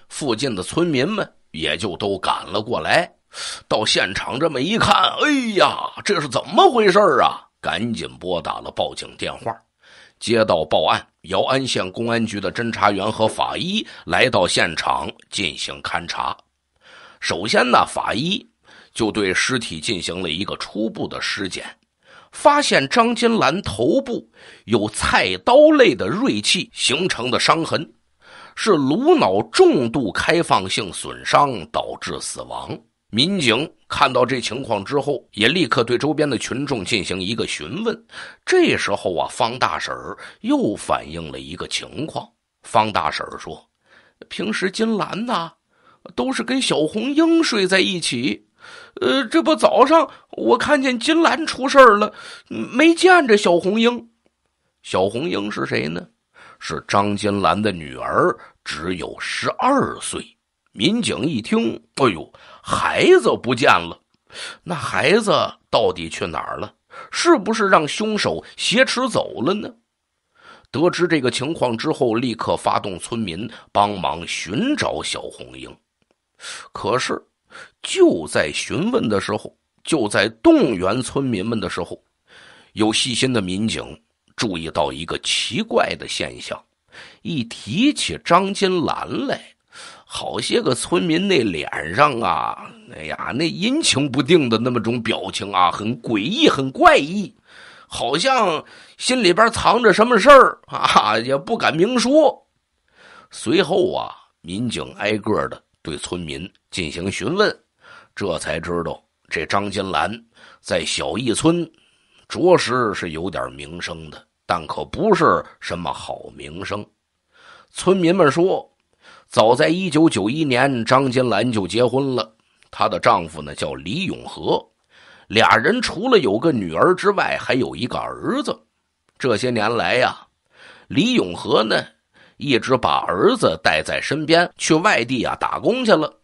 附近的村民们也就都赶了过来。到现场这么一看，哎呀，这是怎么回事啊？赶紧拨打了报警电话。接到报案，姚安县公安局的侦查员和法医来到现场进行勘查。首先呢，法医就对尸体进行了一个初步的尸检，发现张金兰头部有菜刀类的锐器形成的伤痕，是颅脑重度开放性损伤导致死亡。民警看到这情况之后，也立刻对周边的群众进行一个询问。这时候啊，方大婶儿又反映了一个情况。方大婶儿说：“平时金兰呐，都是跟小红英睡在一起。呃，这不早上我看见金兰出事儿了，没见着小红英。小红英是谁呢？是张金兰的女儿，只有十二岁。民警一听，哎呦！”孩子不见了，那孩子到底去哪儿了？是不是让凶手挟持走了呢？得知这个情况之后，立刻发动村民帮忙寻找小红英。可是，就在询问的时候，就在动员村民们的时候，有细心的民警注意到一个奇怪的现象：一提起张金兰来。好些个村民那脸上啊，哎呀，那阴晴不定的那么种表情啊，很诡异，很怪异，好像心里边藏着什么事儿啊，也不敢明说。随后啊，民警挨个的对村民进行询问，这才知道这张金兰在小义村着实是有点名声的，但可不是什么好名声。村民们说。早在一九九一年，张金兰就结婚了。她的丈夫呢叫李永和，俩人除了有个女儿之外，还有一个儿子。这些年来呀，李永和呢一直把儿子带在身边，去外地啊打工去了。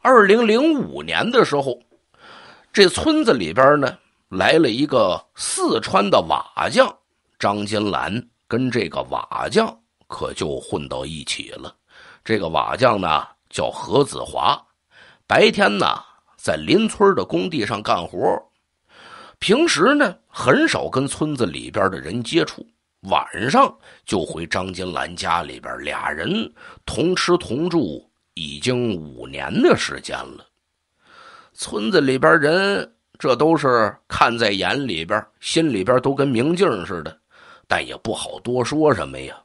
二零零五年的时候，这村子里边呢来了一个四川的瓦匠，张金兰跟这个瓦匠可就混到一起了。这个瓦匠呢叫何子华，白天呢在邻村的工地上干活，平时呢很少跟村子里边的人接触，晚上就回张金兰家里边，俩人同吃同住已经五年的时间了。村子里边人这都是看在眼里边，心里边都跟明镜似的，但也不好多说什么呀。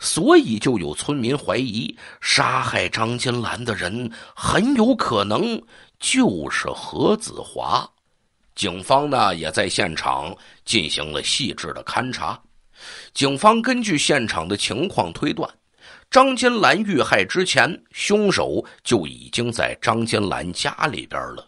所以，就有村民怀疑杀害张金兰的人很有可能就是何子华。警方呢，也在现场进行了细致的勘查。警方根据现场的情况推断，张金兰遇害之前，凶手就已经在张金兰家里边了。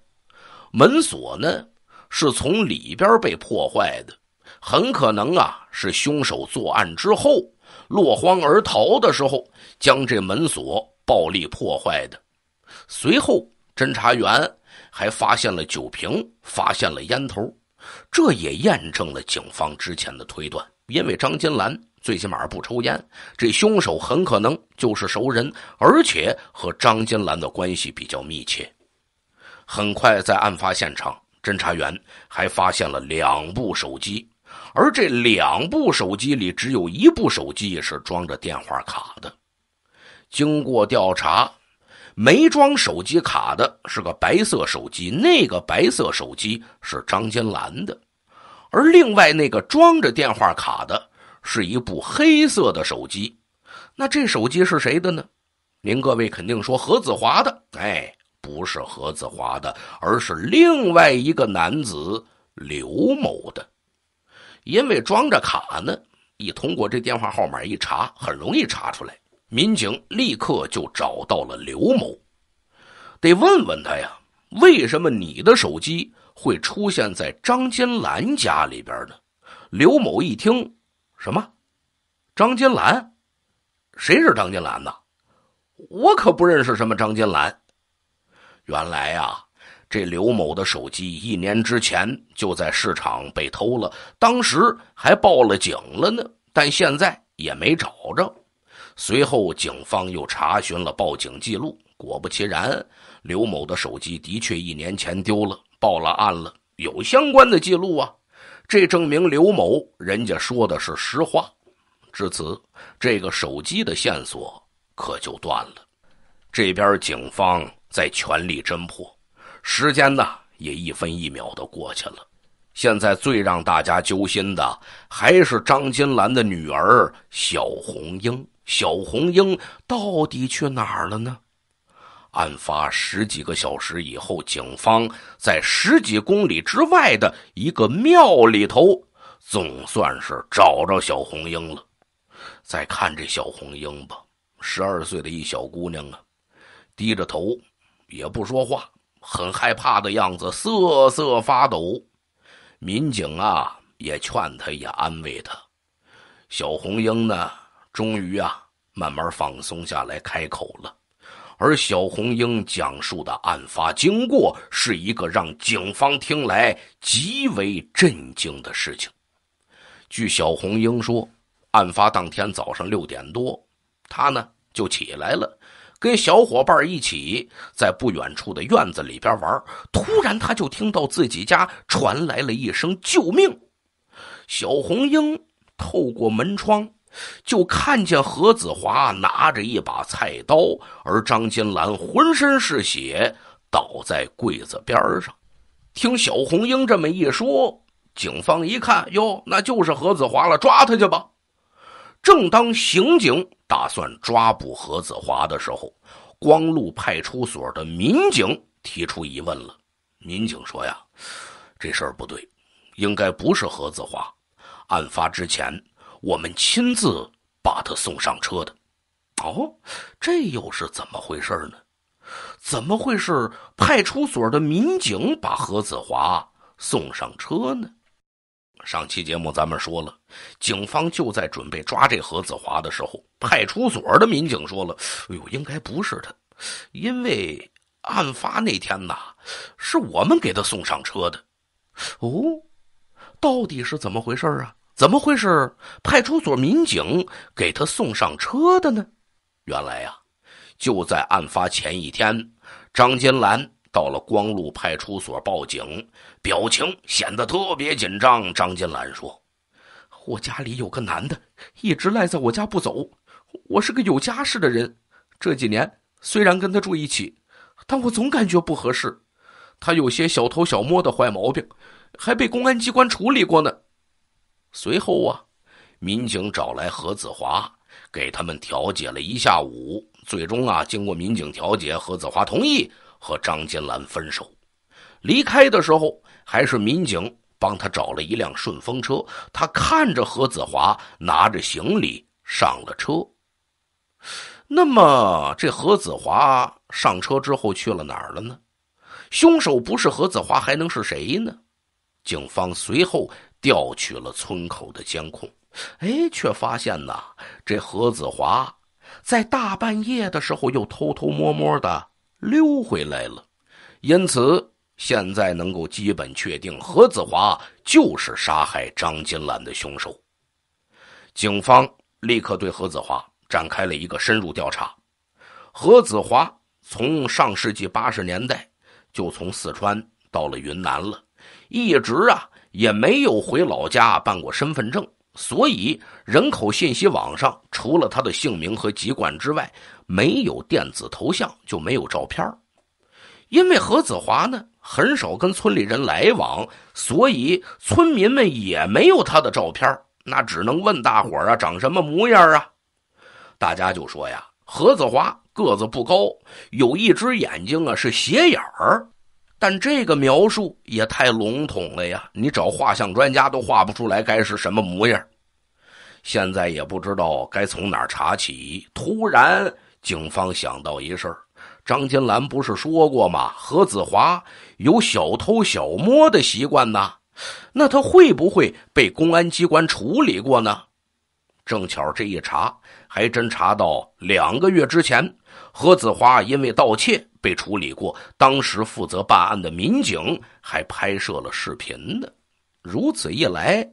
门锁呢，是从里边被破坏的，很可能啊，是凶手作案之后。落荒而逃的时候，将这门锁暴力破坏的。随后，侦查员还发现了酒瓶，发现了烟头，这也验证了警方之前的推断。因为张金兰最起码不抽烟，这凶手很可能就是熟人，而且和张金兰的关系比较密切。很快，在案发现场，侦查员还发现了两部手机。而这两部手机里，只有一部手机是装着电话卡的。经过调查，没装手机卡的是个白色手机，那个白色手机是张金兰的；而另外那个装着电话卡的，是一部黑色的手机。那这手机是谁的呢？您各位肯定说何子华的，哎，不是何子华的，而是另外一个男子刘某的。因为装着卡呢，一通过这电话号码一查，很容易查出来。民警立刻就找到了刘某，得问问他呀，为什么你的手机会出现在张金兰家里边呢？刘某一听，什么？张金兰？谁是张金兰呢？我可不认识什么张金兰。原来呀。这刘某的手机一年之前就在市场被偷了，当时还报了警了呢，但现在也没找着。随后警方又查询了报警记录，果不其然，刘某的手机的确一年前丢了，报了案了，有相关的记录啊。这证明刘某人家说的是实话。至此，这个手机的线索可就断了。这边警方在全力侦破。时间呢，也一分一秒的过去了。现在最让大家揪心的还是张金兰的女儿小红英。小红英到底去哪儿了呢？案发十几个小时以后，警方在十几公里之外的一个庙里头，总算是找着小红英了。再看这小红英吧，十二岁的一小姑娘啊，低着头，也不说话。很害怕的样子，瑟瑟发抖。民警啊，也劝他，也安慰他。小红英呢，终于啊，慢慢放松下来，开口了。而小红英讲述的案发经过，是一个让警方听来极为震惊的事情。据小红英说，案发当天早上六点多，她呢就起来了。跟小伙伴一起在不远处的院子里边玩，突然他就听到自己家传来了一声“救命”。小红英透过门窗就看见何子华拿着一把菜刀，而张金兰浑身是血倒在柜子边上。听小红英这么一说，警方一看，哟，那就是何子华了，抓他去吧。正当刑警。打算抓捕何子华的时候，光禄派出所的民警提出疑问了。民警说：“呀，这事儿不对，应该不是何子华。案发之前，我们亲自把他送上车的。哦，这又是怎么回事呢？怎么会是派出所的民警把何子华送上车呢？”上期节目咱们说了，警方就在准备抓这何子华的时候，派出所的民警说了：“哎呦，应该不是他，因为案发那天呐，是我们给他送上车的。”哦，到底是怎么回事啊？怎么会是派出所民警给他送上车的呢？原来呀，就在案发前一天，张金兰。到了光禄派出所报警，表情显得特别紧张。张金兰说：“我家里有个男的，一直赖在我家不走。我是个有家室的人，这几年虽然跟他住一起，但我总感觉不合适。他有些小偷小摸的坏毛病，还被公安机关处理过呢。”随后啊，民警找来何子华，给他们调解了一下午。最终啊，经过民警调解，何子华同意。和张金兰分手，离开的时候还是民警帮他找了一辆顺风车。他看着何子华拿着行李上了车。那么，这何子华上车之后去了哪儿了呢？凶手不是何子华还能是谁呢？警方随后调取了村口的监控，哎，却发现呢，这何子华在大半夜的时候又偷偷摸摸的。溜回来了，因此现在能够基本确定何子华就是杀害张金兰的凶手。警方立刻对何子华展开了一个深入调查。何子华从上世纪八十年代就从四川到了云南了，一直啊也没有回老家办过身份证。所以，人口信息网上除了他的姓名和籍贯之外，没有电子头像，就没有照片因为何子华呢，很少跟村里人来往，所以村民们也没有他的照片那只能问大伙啊，长什么模样啊？大家就说呀，何子华个子不高，有一只眼睛啊是斜眼儿。但这个描述也太笼统了呀！你找画像专家都画不出来该是什么模样。现在也不知道该从哪儿查起。突然，警方想到一事儿：张金兰不是说过吗？何子华有小偷小摸的习惯呐。那他会不会被公安机关处理过呢？正巧这一查。还侦查到两个月之前，何子华因为盗窃被处理过，当时负责办案的民警还拍摄了视频呢。如此一来，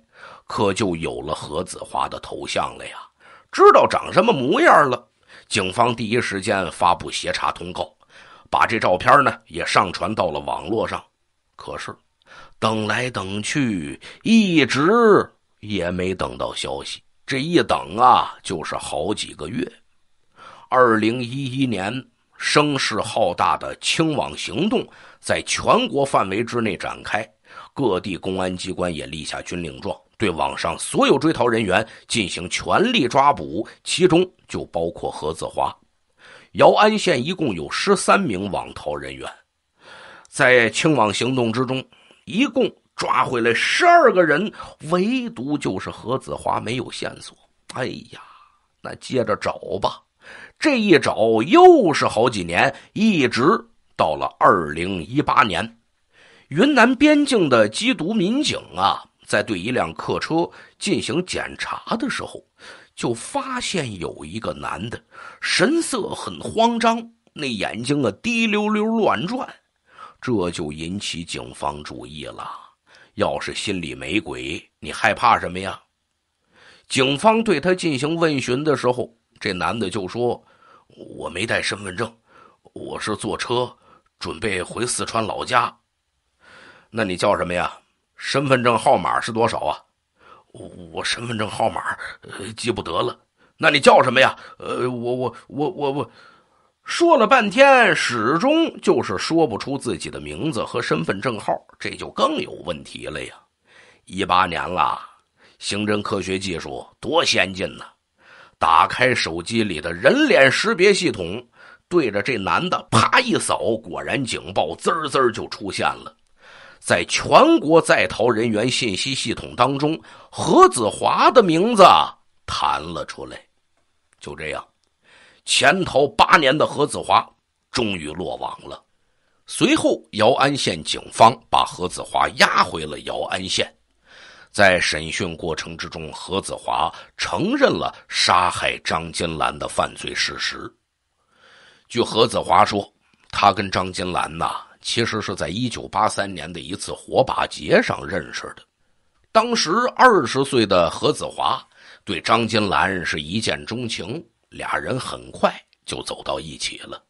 可就有了何子华的头像了呀，知道长什么模样了。警方第一时间发布协查通告，把这照片呢也上传到了网络上。可是，等来等去，一直也没等到消息。这一等啊，就是好几个月。二零一一年，声势浩大的清网行动在全国范围之内展开，各地公安机关也立下军令状，对网上所有追逃人员进行全力抓捕，其中就包括何子华。姚安县一共有十三名网逃人员，在清网行动之中，一共。抓回来十二个人，唯独就是何子华没有线索。哎呀，那接着找吧。这一找又是好几年，一直到了二零一八年，云南边境的缉毒民警啊，在对一辆客车进行检查的时候，就发现有一个男的神色很慌张，那眼睛啊滴溜溜乱转，这就引起警方注意了。要是心里没鬼，你害怕什么呀？警方对他进行问询的时候，这男的就说：“我没带身份证，我是坐车准备回四川老家。那你叫什么呀？身份证号码是多少啊？我身份证号码记不得了。那你叫什么呀？呃，我我我我我。”说了半天，始终就是说不出自己的名字和身份证号，这就更有问题了呀！一八年了，刑侦科学技术多先进呢！打开手机里的人脸识别系统，对着这男的啪一扫，果然警报滋儿滋儿就出现了，在全国在逃人员信息系统当中，何子华的名字弹了出来。就这样。潜逃八年的何子华终于落网了。随后，姚安县警方把何子华押回了姚安县。在审讯过程之中，何子华承认了杀害张金兰的犯罪事实。据何子华说，他跟张金兰呐，其实是在1983年的一次火把节上认识的。当时，20岁的何子华对张金兰是一见钟情。俩人很快就走到一起了，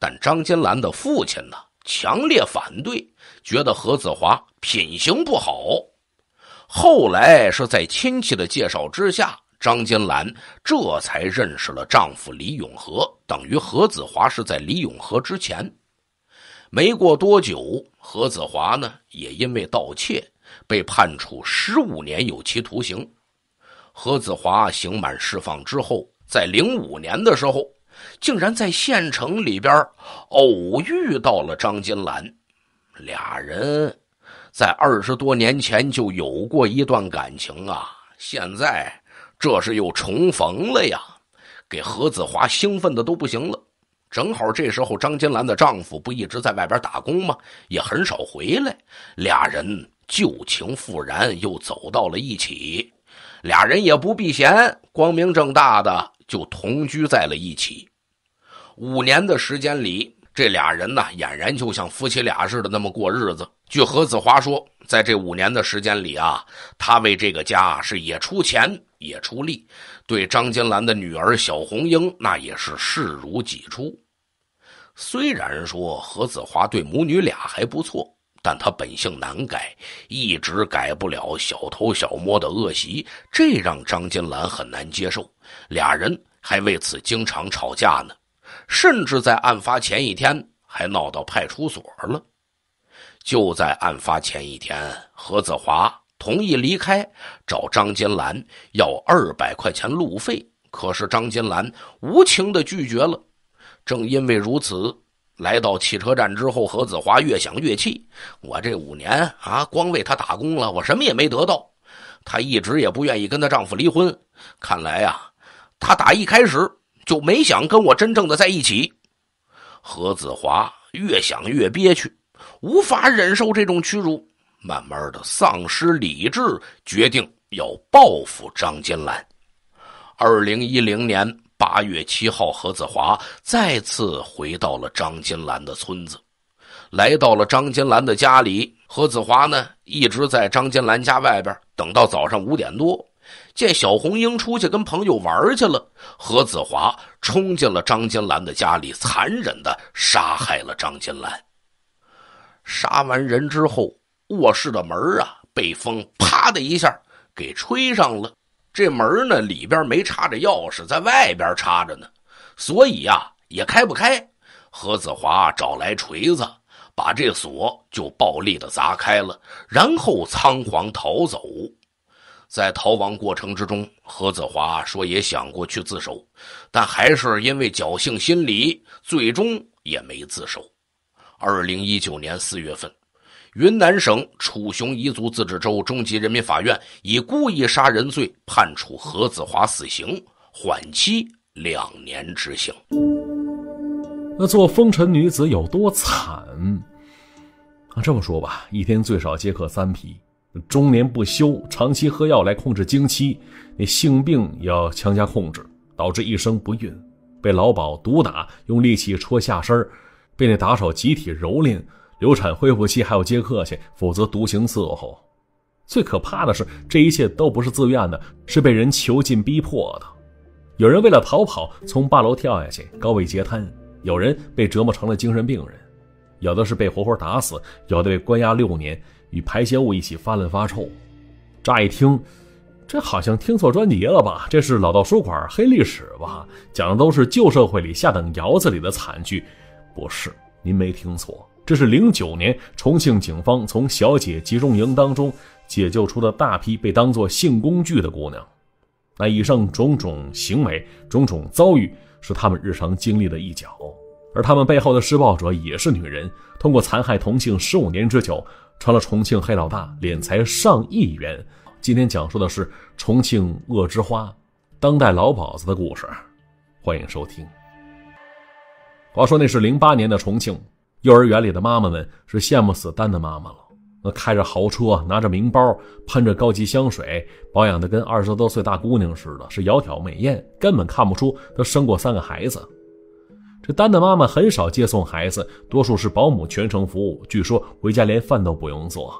但张金兰的父亲呢，强烈反对，觉得何子华品行不好。后来是在亲戚的介绍之下，张金兰这才认识了丈夫李永和，等于何子华是在李永和之前。没过多久，何子华呢也因为盗窃被判处十五年有期徒刑。何子华刑满释放之后。在零五年的时候，竟然在县城里边偶遇到了张金兰，俩人在二十多年前就有过一段感情啊，现在这是又重逢了呀，给何子华兴奋的都不行了。正好这时候张金兰的丈夫不一直在外边打工吗？也很少回来，俩人旧情复燃，又走到了一起，俩人也不避嫌，光明正大的。就同居在了一起。五年的时间里，这俩人呢，俨然就像夫妻俩似的那么过日子。据何子华说，在这五年的时间里啊，他为这个家是也出钱也出力，对张金兰的女儿小红英那也是视如己出。虽然说何子华对母女俩还不错，但他本性难改，一直改不了小偷小摸的恶习，这让张金兰很难接受。俩人还为此经常吵架呢，甚至在案发前一天还闹到派出所了。就在案发前一天，何子华同意离开，找张金兰要二百块钱路费，可是张金兰无情的拒绝了。正因为如此，来到汽车站之后，何子华越想越气：我这五年啊，光为他打工了，我什么也没得到。她一直也不愿意跟她丈夫离婚，看来呀。他打一开始就没想跟我真正的在一起。何子华越想越憋屈，无法忍受这种屈辱，慢慢的丧失理智，决定要报复张金兰。二零一零年八月七号，何子华再次回到了张金兰的村子，来到了张金兰的家里。何子华呢，一直在张金兰家外边等到早上五点多。见小红英出去跟朋友玩去了，何子华冲进了张金兰的家里，残忍地杀害了张金兰。杀完人之后，卧室的门啊被风啪的一下给吹上了。这门呢里边没插着钥匙，在外边插着呢，所以呀也开不开。何子华找来锤子，把这锁就暴力的砸开了，然后仓皇逃走。在逃亡过程之中，何子华说也想过去自首，但还是因为侥幸心理，最终也没自首。二零一九年四月份，云南省楚雄彝族自治州中级人民法院以故意杀人罪判处何子华死刑，缓期两年执行。那做风尘女子有多惨？那这么说吧，一天最少接客三批。中年不休，长期喝药来控制经期，那性病要强加控制，导致一生不孕，被老鸨毒打，用利器戳下身被那打手集体蹂躏，流产恢复期还要接客去，否则独行伺候。最可怕的是，这一切都不是自愿的，是被人囚禁逼迫的。有人为了逃跑从八楼跳下去高位截瘫，有人被折磨成了精神病人，有的是被活活打死，有的被关押六年。与排泄物一起发烂发臭，乍一听，这好像听错专辑了吧？这是老道书馆黑历史吧？讲的都是旧社会里下等窑子里的惨剧，不是？您没听错，这是零九年重庆警方从小姐集中营当中解救出的大批被当作性工具的姑娘。那以上种种行为、种种遭遇，是他们日常经历的一角，而他们背后的施暴者也是女人，通过残害同性十五年之久。成了重庆黑老大，敛财上亿元。今天讲述的是重庆恶之花，当代老鸨子的故事。欢迎收听。话说那是零八年的重庆，幼儿园里的妈妈们是羡慕死丹的妈妈了。那开着豪车，拿着名包，喷着高级香水，保养的跟二十多岁大姑娘似的，是窈窕美艳，根本看不出她生过三个孩子。这丹的妈妈很少接送孩子，多数是保姆全程服务。据说回家连饭都不用做，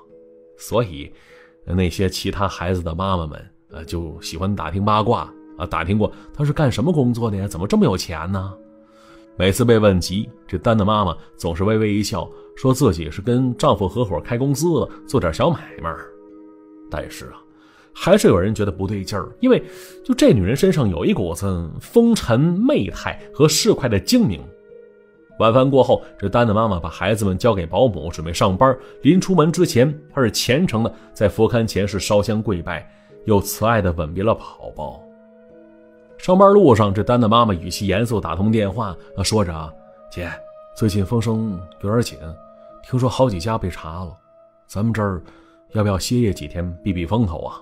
所以那些其他孩子的妈妈们，呃，就喜欢打听八卦啊，打听过他是干什么工作的呀？怎么这么有钱呢？每次被问及，这丹的妈妈总是微微一笑，说自己是跟丈夫合伙开公司，做点小买卖。但是啊。还是有人觉得不对劲儿，因为就这女人身上有一股子风尘媚态和市侩的精明。晚饭过后，这丹的妈妈把孩子们交给保姆，准备上班。临出门之前，她是虔诚的在佛龛前是烧香跪拜，又慈爱的吻别了宝宝。上班路上，这丹的妈妈语气严肃，打通电话，说着：“姐，最近风声有点紧，听说好几家被查了，咱们这儿要不要歇业几天，避避风头啊？”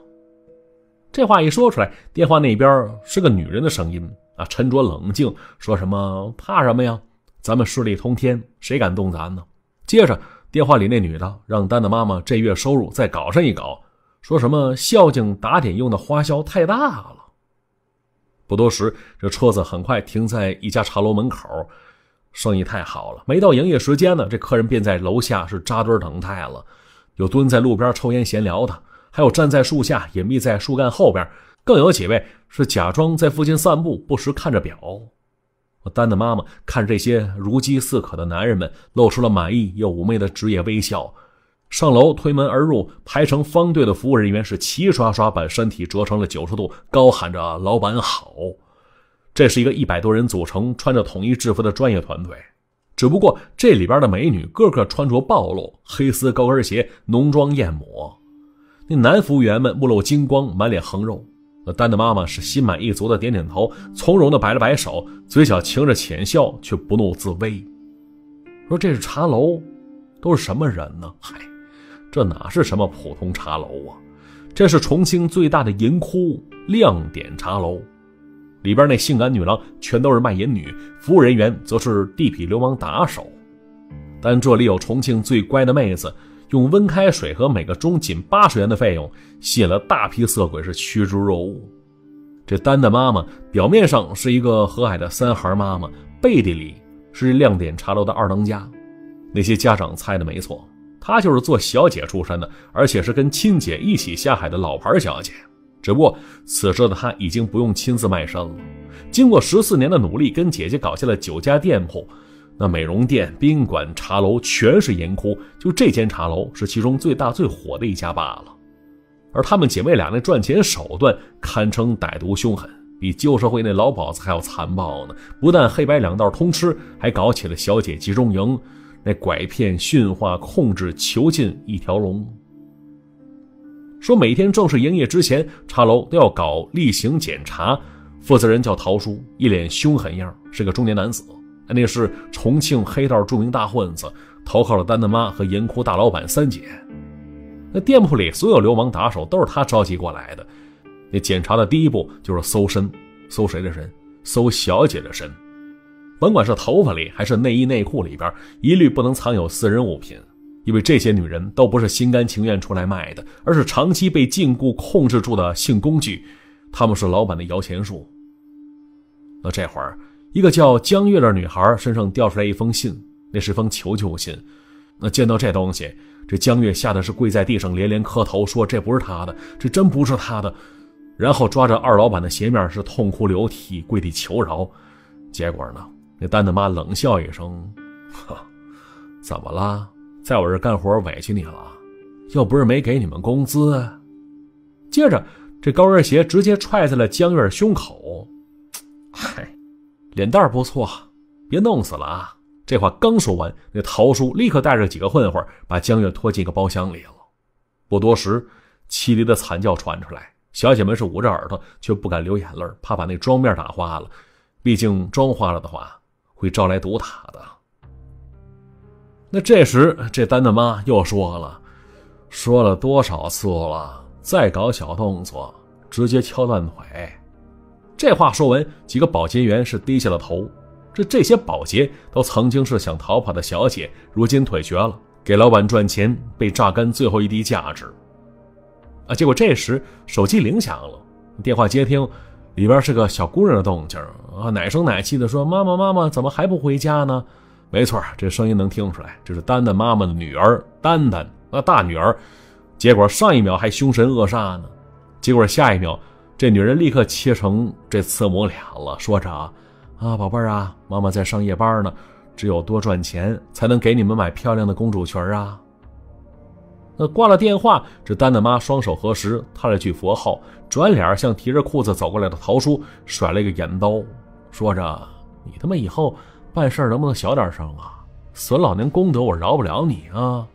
这话一说出来，电话那边是个女人的声音啊，沉着冷静，说什么怕什么呀？咱们势力通天，谁敢动咱呢？接着电话里那女的让丹丹妈妈这月收入再搞上一搞，说什么孝敬打点用的花销太大了。不多时，这车子很快停在一家茶楼门口，生意太好了，没到营业时间呢，这客人便在楼下是扎堆等待了，有蹲在路边抽烟闲聊的。还有站在树下隐秘在树干后边，更有几位是假装在附近散步，不时看着表。我丹的妈妈看这些如饥似渴的男人们，露出了满意又妩媚的职业微笑。上楼推门而入，排成方队的服务人员是齐刷刷把身体折成了九十度，高喊着“老板好”。这是一个一百多人组成、穿着统一制服的专业团队，只不过这里边的美女个个穿着暴露，黑丝高跟鞋，浓妆艳抹。那男服务员们目露精光，满脸横肉。那丹的妈妈是心满意足的点点头，从容的摆了摆手，嘴角噙着浅笑，却不怒自威。说：“这是茶楼，都是什么人呢？嗨，这哪是什么普通茶楼啊？这是重庆最大的银窟亮点茶楼，里边那性感女郎全都是卖淫女，服务人员则是地痞流氓打手。但这里有重庆最乖的妹子。”用温开水和每个钟仅八十元的费用，吸引了大批色鬼是趋之若鹜。这丹的妈妈表面上是一个和蔼的三孩妈妈，背地里是亮点茶楼的二当家。那些家长猜的没错，她就是做小姐出身的，而且是跟亲姐一起下海的老牌小姐。只不过此时的她已经不用亲自卖身了，经过十四年的努力，跟姐姐搞下了九家店铺。那美容店、宾馆、茶楼全是盐窟，就这间茶楼是其中最大最火的一家罢了。而她们姐妹俩那赚钱手段堪称歹毒凶狠，比旧社会那老鸨子还要残暴呢！不但黑白两道通吃，还搞起了小姐集中营，那拐骗、驯化、控制、囚禁一条龙。说每天正式营业之前，茶楼都要搞例行检查，负责人叫陶叔，一脸凶狠样，是个中年男子。那是重庆黑道著名大混子，投靠了丹丹妈和盐库大老板三姐。那店铺里所有流氓打手都是他召集过来的。那检查的第一步就是搜身，搜谁的身？搜小姐的身。甭管是头发里还是内衣内裤里边，一律不能藏有私人物品，因为这些女人都不是心甘情愿出来卖的，而是长期被禁锢控制住的性工具。他们是老板的摇钱树。那这会儿。一个叫江月的女孩身上掉出来一封信，那是封求救信。那见到这东西，这江月吓得是跪在地上连连磕头，说：“这不是她的，这真不是她的。”然后抓着二老板的鞋面是痛哭流涕，跪地求饶。结果呢，那丹丹妈冷笑一声：“呵，怎么了？在我这干活委屈你了？又不是没给你们工资。”接着，这高跟鞋直接踹在了江月胸口。嗨！脸蛋不错，别弄死了啊！这话刚说完，那桃叔立刻带着几个混混把江月拖进一个包厢里了。不多时，凄厉的惨叫传出来，小姐们是捂着耳朵，却不敢流眼泪，怕把那妆面打花了。毕竟妆花了的话，会招来毒打的。那这时，这丹丹妈又说了：“说了多少次了，再搞小动作，直接敲断腿！”这话说完，几个保洁员是低下了头。这这些保洁都曾经是想逃跑的小姐，如今腿瘸了，给老板赚钱，被榨干最后一滴价值。啊！结果这时手机铃响了，电话接听，里边是个小姑娘的动静啊，奶声奶气的说：“妈妈，妈妈，怎么还不回家呢？”没错，这声音能听出来，这是丹丹妈妈的女儿丹丹，那大女儿。结果上一秒还凶神恶煞呢，结果下一秒。这女人立刻切成这次母俩了，说着：“啊啊，宝贝儿啊，妈妈在上夜班呢，只有多赚钱才能给你们买漂亮的公主裙啊。”那挂了电话，这丹丹妈双手合十，叹了句佛号，转脸向提着裤子走过来的桃叔甩了一个眼刀，说着：“你他妈以后办事能不能小点声啊？损老娘功德，我饶不了你啊！”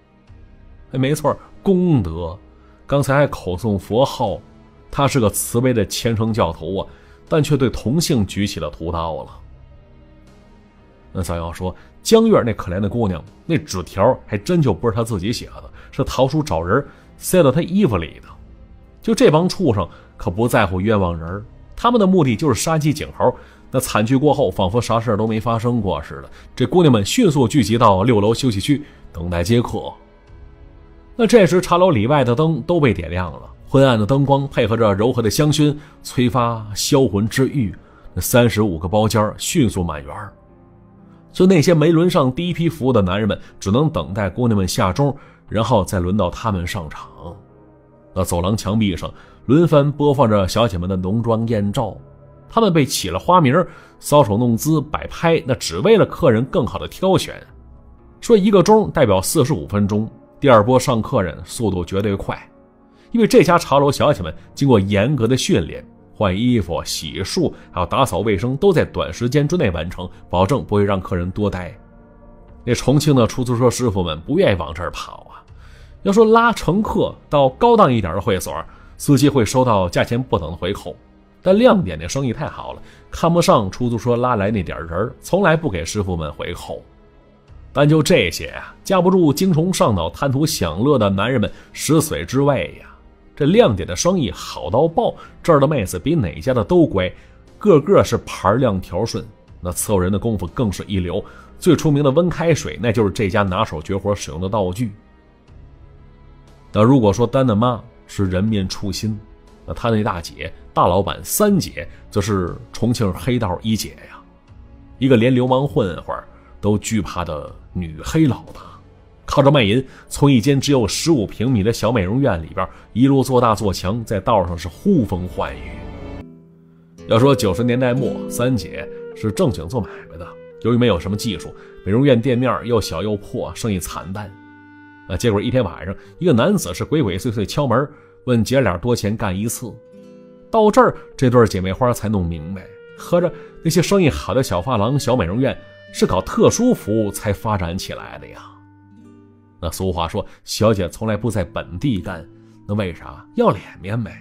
哎，没错，功德，刚才还口诵佛号。他是个慈悲的虔诚教徒啊，但却对同性举起了屠刀了。那咱要说江月那可怜的姑娘，那纸条还真就不是她自己写的，是桃叔找人塞到她衣服里的。就这帮畜生可不在乎冤枉人，他们的目的就是杀鸡儆猴。那惨剧过后，仿佛啥事都没发生过似的。这姑娘们迅速聚集到六楼休息区，等待接客。那这时茶楼里外的灯都被点亮了。昏暗的灯光配合着柔和的香薰，催发销魂之欲。那三十五个包间迅速满员就那些没轮上第一批服务的男人们，只能等待姑娘们下钟，然后再轮到他们上场。那走廊墙壁上轮番播放着小姐们的浓妆艳照，她们被起了花名，搔首弄姿，摆拍，那只为了客人更好的挑选。说一个钟代表四十五分钟，第二波上客人速度绝对快。因为这家茶楼，小姐们经过严格的训练，换衣服、洗漱，还有打扫卫生，都在短时间之内完成，保证不会让客人多待。那重庆的出租车师傅们不愿意往这儿跑啊。要说拉乘客到高档一点的会所，司机会收到价钱不等的回扣。但亮点那生意太好了，看不上出租车拉来那点人，从来不给师傅们回扣。但就这些啊，架不住精虫上脑、贪图享乐的男人们食髓之味呀。这亮点的生意好到爆，这儿的妹子比哪家的都乖，个个是盘亮条顺，那伺候人的功夫更是一流。最出名的温开水，那就是这家拿手绝活使用的道具。那如果说丹丹妈是人面初心，那她那大姐、大老板三姐，则是重庆黑道一姐呀，一个连流氓混混都惧怕的女黑老大。靠着卖淫，从一间只有十五平米的小美容院里边一路做大做强，在道上是呼风唤雨。要说九十年代末，三姐是正经做买卖的，由于没有什么技术，美容院店面又小又破，生意惨淡。啊，结果一天晚上，一个男子是鬼鬼祟祟敲门，问姐俩多钱干一次。到这儿，这对姐妹花才弄明白，合着那些生意好的小发廊、小美容院是搞特殊服务才发展起来的呀。那俗话说，小姐从来不在本地干，那为啥？要脸面呗。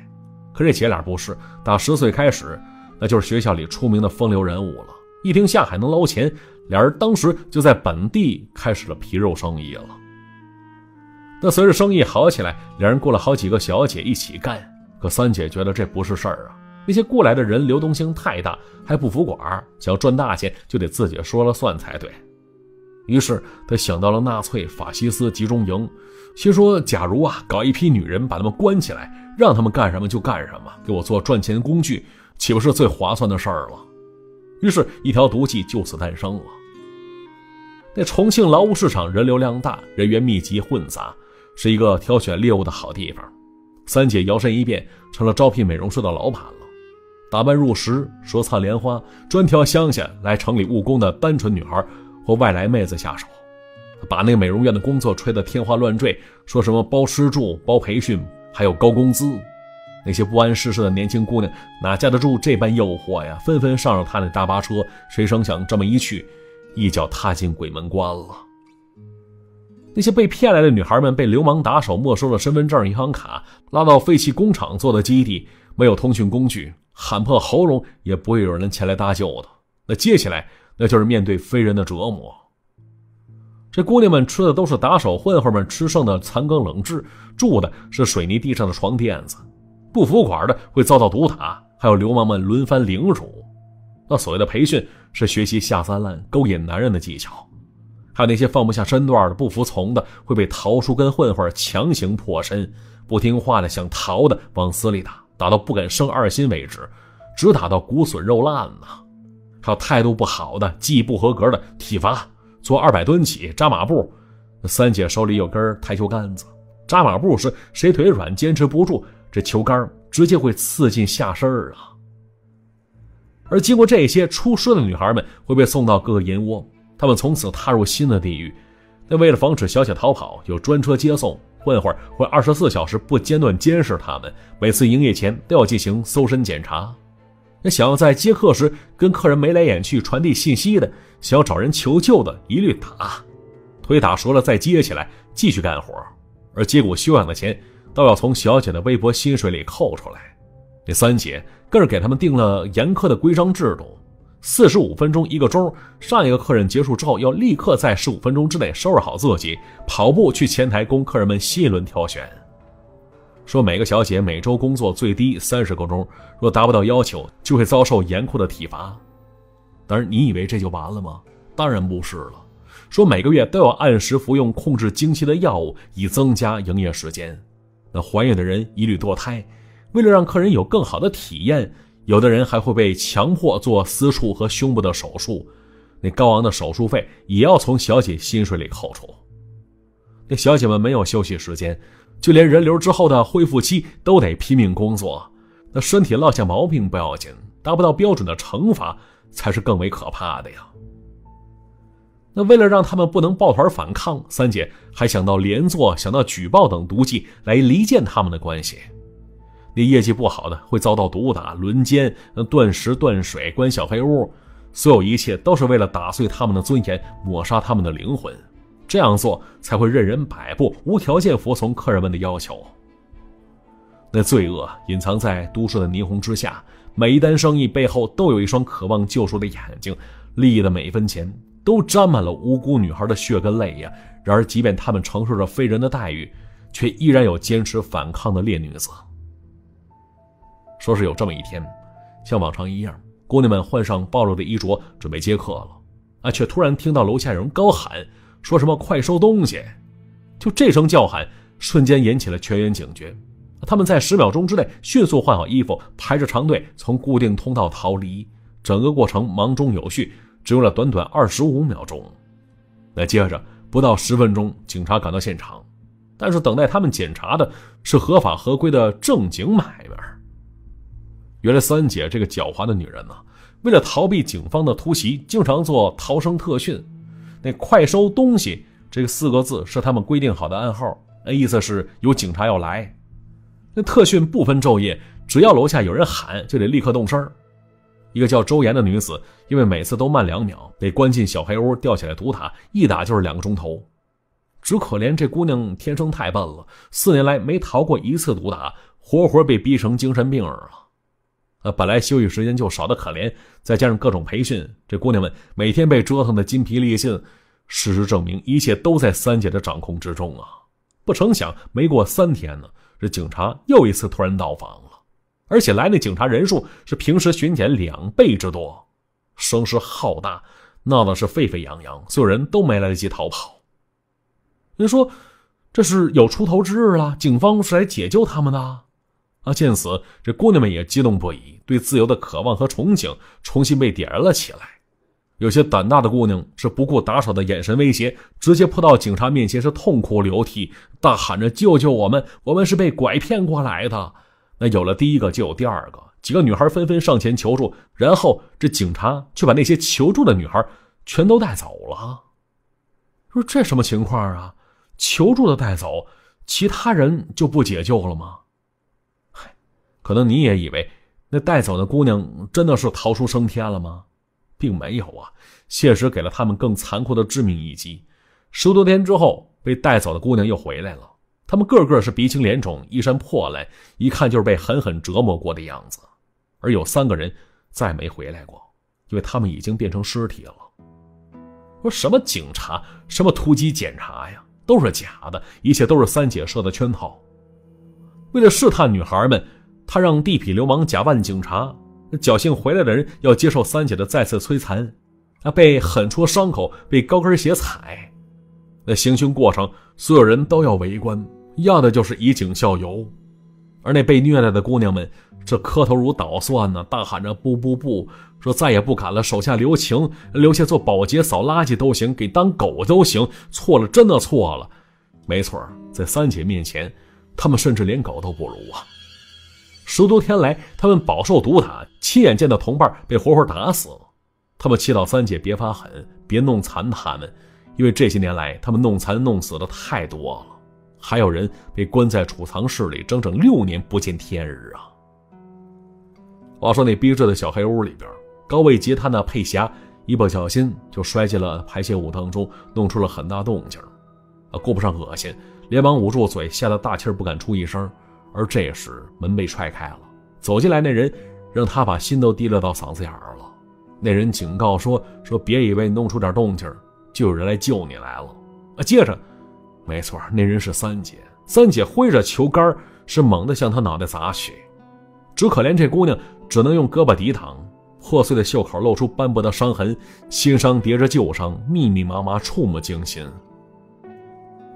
可这姐俩不是，打十岁开始，那就是学校里出名的风流人物了。一听下海能捞钱，俩人当时就在本地开始了皮肉生意了。那随着生意好起来，两人雇了好几个小姐一起干。可三姐觉得这不是事儿啊，那些雇来的人流动性太大，还不服管想要赚大钱就得自己说了算才对。于是他想到了纳粹法西斯集中营，心说：假如啊，搞一批女人，把她们关起来，让他们干什么就干什么，给我做赚钱工具，岂不是最划算的事儿了？于是，一条毒计就此诞生了。那重庆劳务市场人流量大，人员密集混杂，是一个挑选猎物的好地方。三姐摇身一变成了招聘美容师的老板了，打扮入时，舌灿莲花，专挑乡下来城里务工的单纯女孩。或外来妹子下手，把那个美容院的工作吹得天花乱坠，说什么包吃住、包培训，还有高工资。那些不谙世事的年轻姑娘哪架得住这般诱惑呀？纷纷上了他那大巴车。谁成想这么一去，一脚踏进鬼门关了。那些被骗来的女孩们被流氓打手没收了身份证、银行卡，拉到废弃工厂做的基地，没有通讯工具，喊破喉咙也不会有人前来搭救的。那接下来。那就是面对非人的折磨。这姑娘们吃的都是打手混混们吃剩的残羹冷炙，住的是水泥地上的床垫子。不服管的会遭到毒打，还有流氓们轮番凌辱。那所谓的培训是学习下三滥、勾引男人的技巧。还有那些放不下身段的、不服从的，会被逃出跟混混强行破身。不听话的、想逃的，往死里打，打到不敢生二心为止，直打到骨损肉烂呐。还有态度不好的、技艺不合格的体罚，做二百蹲起、扎马步。三姐手里有根台球杆子，扎马步是谁腿软坚持不住，这球杆直接会刺进下身儿啊。而经过这些出事的女孩们会被送到各个银窝，她们从此踏入新的地狱。那为了防止小姐逃跑，有专车接送，混混会二十四小时不间断监视她们，每次营业前都要进行搜身检查。那想要在接客时跟客人眉来眼去传递信息的，想要找人求救的，一律打，腿打熟了再接起来继续干活，而接骨修养的钱倒要从小姐的微薄薪水里扣出来。那三姐更是给他们定了严苛的规章制度，四十五分钟一个钟，上一个客人结束之后要立刻在十五分钟之内收拾好自己，跑步去前台供客人们新一轮挑选。说每个小姐每周工作最低三十个钟，若达不到要求，就会遭受严酷的体罚。当然，你以为这就完了吗？当然不是了。说每个月都要按时服用控制经期的药物，以增加营业时间。那怀孕的人一律堕胎。为了让客人有更好的体验，有的人还会被强迫做私处和胸部的手术。那高昂的手术费也要从小姐薪水里扣除。那小姐们没有休息时间。就连人流之后的恢复期都得拼命工作，那身体落下毛病不要紧，达不到标准的惩罚才是更为可怕的呀。那为了让他们不能抱团反抗，三姐还想到连坐、想到举报等毒计来离间他们的关系。那业绩不好的会遭到毒打、轮奸、断食、断水、关小黑屋，所有一切都是为了打碎他们的尊严，抹杀他们的灵魂。这样做才会任人摆布，无条件服从客人们的要求。那罪恶隐藏在都市的霓虹之下，每一单生意背后都有一双渴望救赎的眼睛，利益的每一分钱都沾满了无辜女孩的血跟泪呀。然而，即便他们承受着非人的待遇，却依然有坚持反抗的烈女子。说是有这么一天，像往常一样，姑娘们换上暴露的衣着，准备接客了，啊，却突然听到楼下有人高喊。说什么快收东西！就这声叫喊，瞬间引起了全员警觉。他们在十秒钟之内迅速换好衣服，排着长队从固定通道逃离。整个过程忙中有序，只用了短短二十五秒钟。那接着不到十分钟，警察赶到现场，但是等待他们检查的是合法合规的正经买卖。原来三姐这个狡猾的女人呢，为了逃避警方的突袭，经常做逃生特训。那快收东西，这个四个字是他们规定好的暗号，那意思是有警察要来。那特训不分昼夜，只要楼下有人喊，就得立刻动身。一个叫周岩的女子，因为每次都慢两秒，被关进小黑屋吊起来毒打，一打就是两个钟头。只可怜这姑娘天生太笨了，四年来没逃过一次毒打，活活被逼成精神病儿了。那本来休息时间就少得可怜，再加上各种培训，这姑娘们每天被折腾的筋疲力尽。事实证明，一切都在三姐的掌控之中啊！不成想，没过三天呢，这警察又一次突然到访了，而且来的警察人数是平时巡检两倍之多，声势浩大，闹得是沸沸扬扬，所有人都没来得及逃跑。你说，这是有出头之日了？警方是来解救他们的？啊！见此，这姑娘们也激动不已，对自由的渴望和憧憬重新被点燃了起来。有些胆大的姑娘是不顾打手的眼神威胁，直接扑到警察面前，是痛哭流涕，大喊着：“救救我们！我们是被拐骗过来的！”那有了第一个，就有第二个，几个女孩纷纷上前求助，然后这警察就把那些求助的女孩全都带走了。说这什么情况啊？求助的带走，其他人就不解救了吗？可能你也以为那带走的姑娘真的是逃出升天了吗？并没有啊！现实给了他们更残酷的致命一击。十多天之后，被带走的姑娘又回来了，他们个个是鼻青脸肿，衣衫破烂，一看就是被狠狠折磨过的样子。而有三个人再没回来过，因为他们已经变成尸体了。说什么警察，什么突击检查呀，都是假的，一切都是三姐设的圈套，为了试探女孩们。他让地痞流氓假扮警察，侥幸回来的人要接受三姐的再次摧残，啊，被狠戳伤口，被高跟鞋踩。那行凶过程，所有人都要围观，要的就是以儆效尤。而那被虐待的姑娘们，这磕头如捣蒜呢，大喊着不不不，说再也不敢了，手下留情，留下做保洁扫垃圾都行，给当狗都行。错了，真的错了。没错，在三姐面前，他们甚至连狗都不如啊。十多天来，他们饱受毒打，亲眼见到同伴被活活打死了。他们祈祷三姐别发狠，别弄残他们，因为这些年来，他们弄残弄死的太多了。还有人被关在储藏室里整整六年不见天日啊！话说那逼着的小黑屋里边，高位杰他那佩霞一不小心就摔进了排泄物当中，弄出了很大动静，啊，顾不上恶心，连忙捂住嘴，吓得大气不敢出一声。而这时门被踹开了，走进来那人，让他把心都提溜到嗓子眼儿了。那人警告说：“说别以为弄出点动静，就有人来救你来了。”啊，接着，没错，那人是三姐。三姐挥着球杆，是猛地向他脑袋砸去。只可怜这姑娘只能用胳膊抵挡，破碎的袖口露出斑驳的伤痕，新伤叠着旧伤，密密麻麻，触目惊心。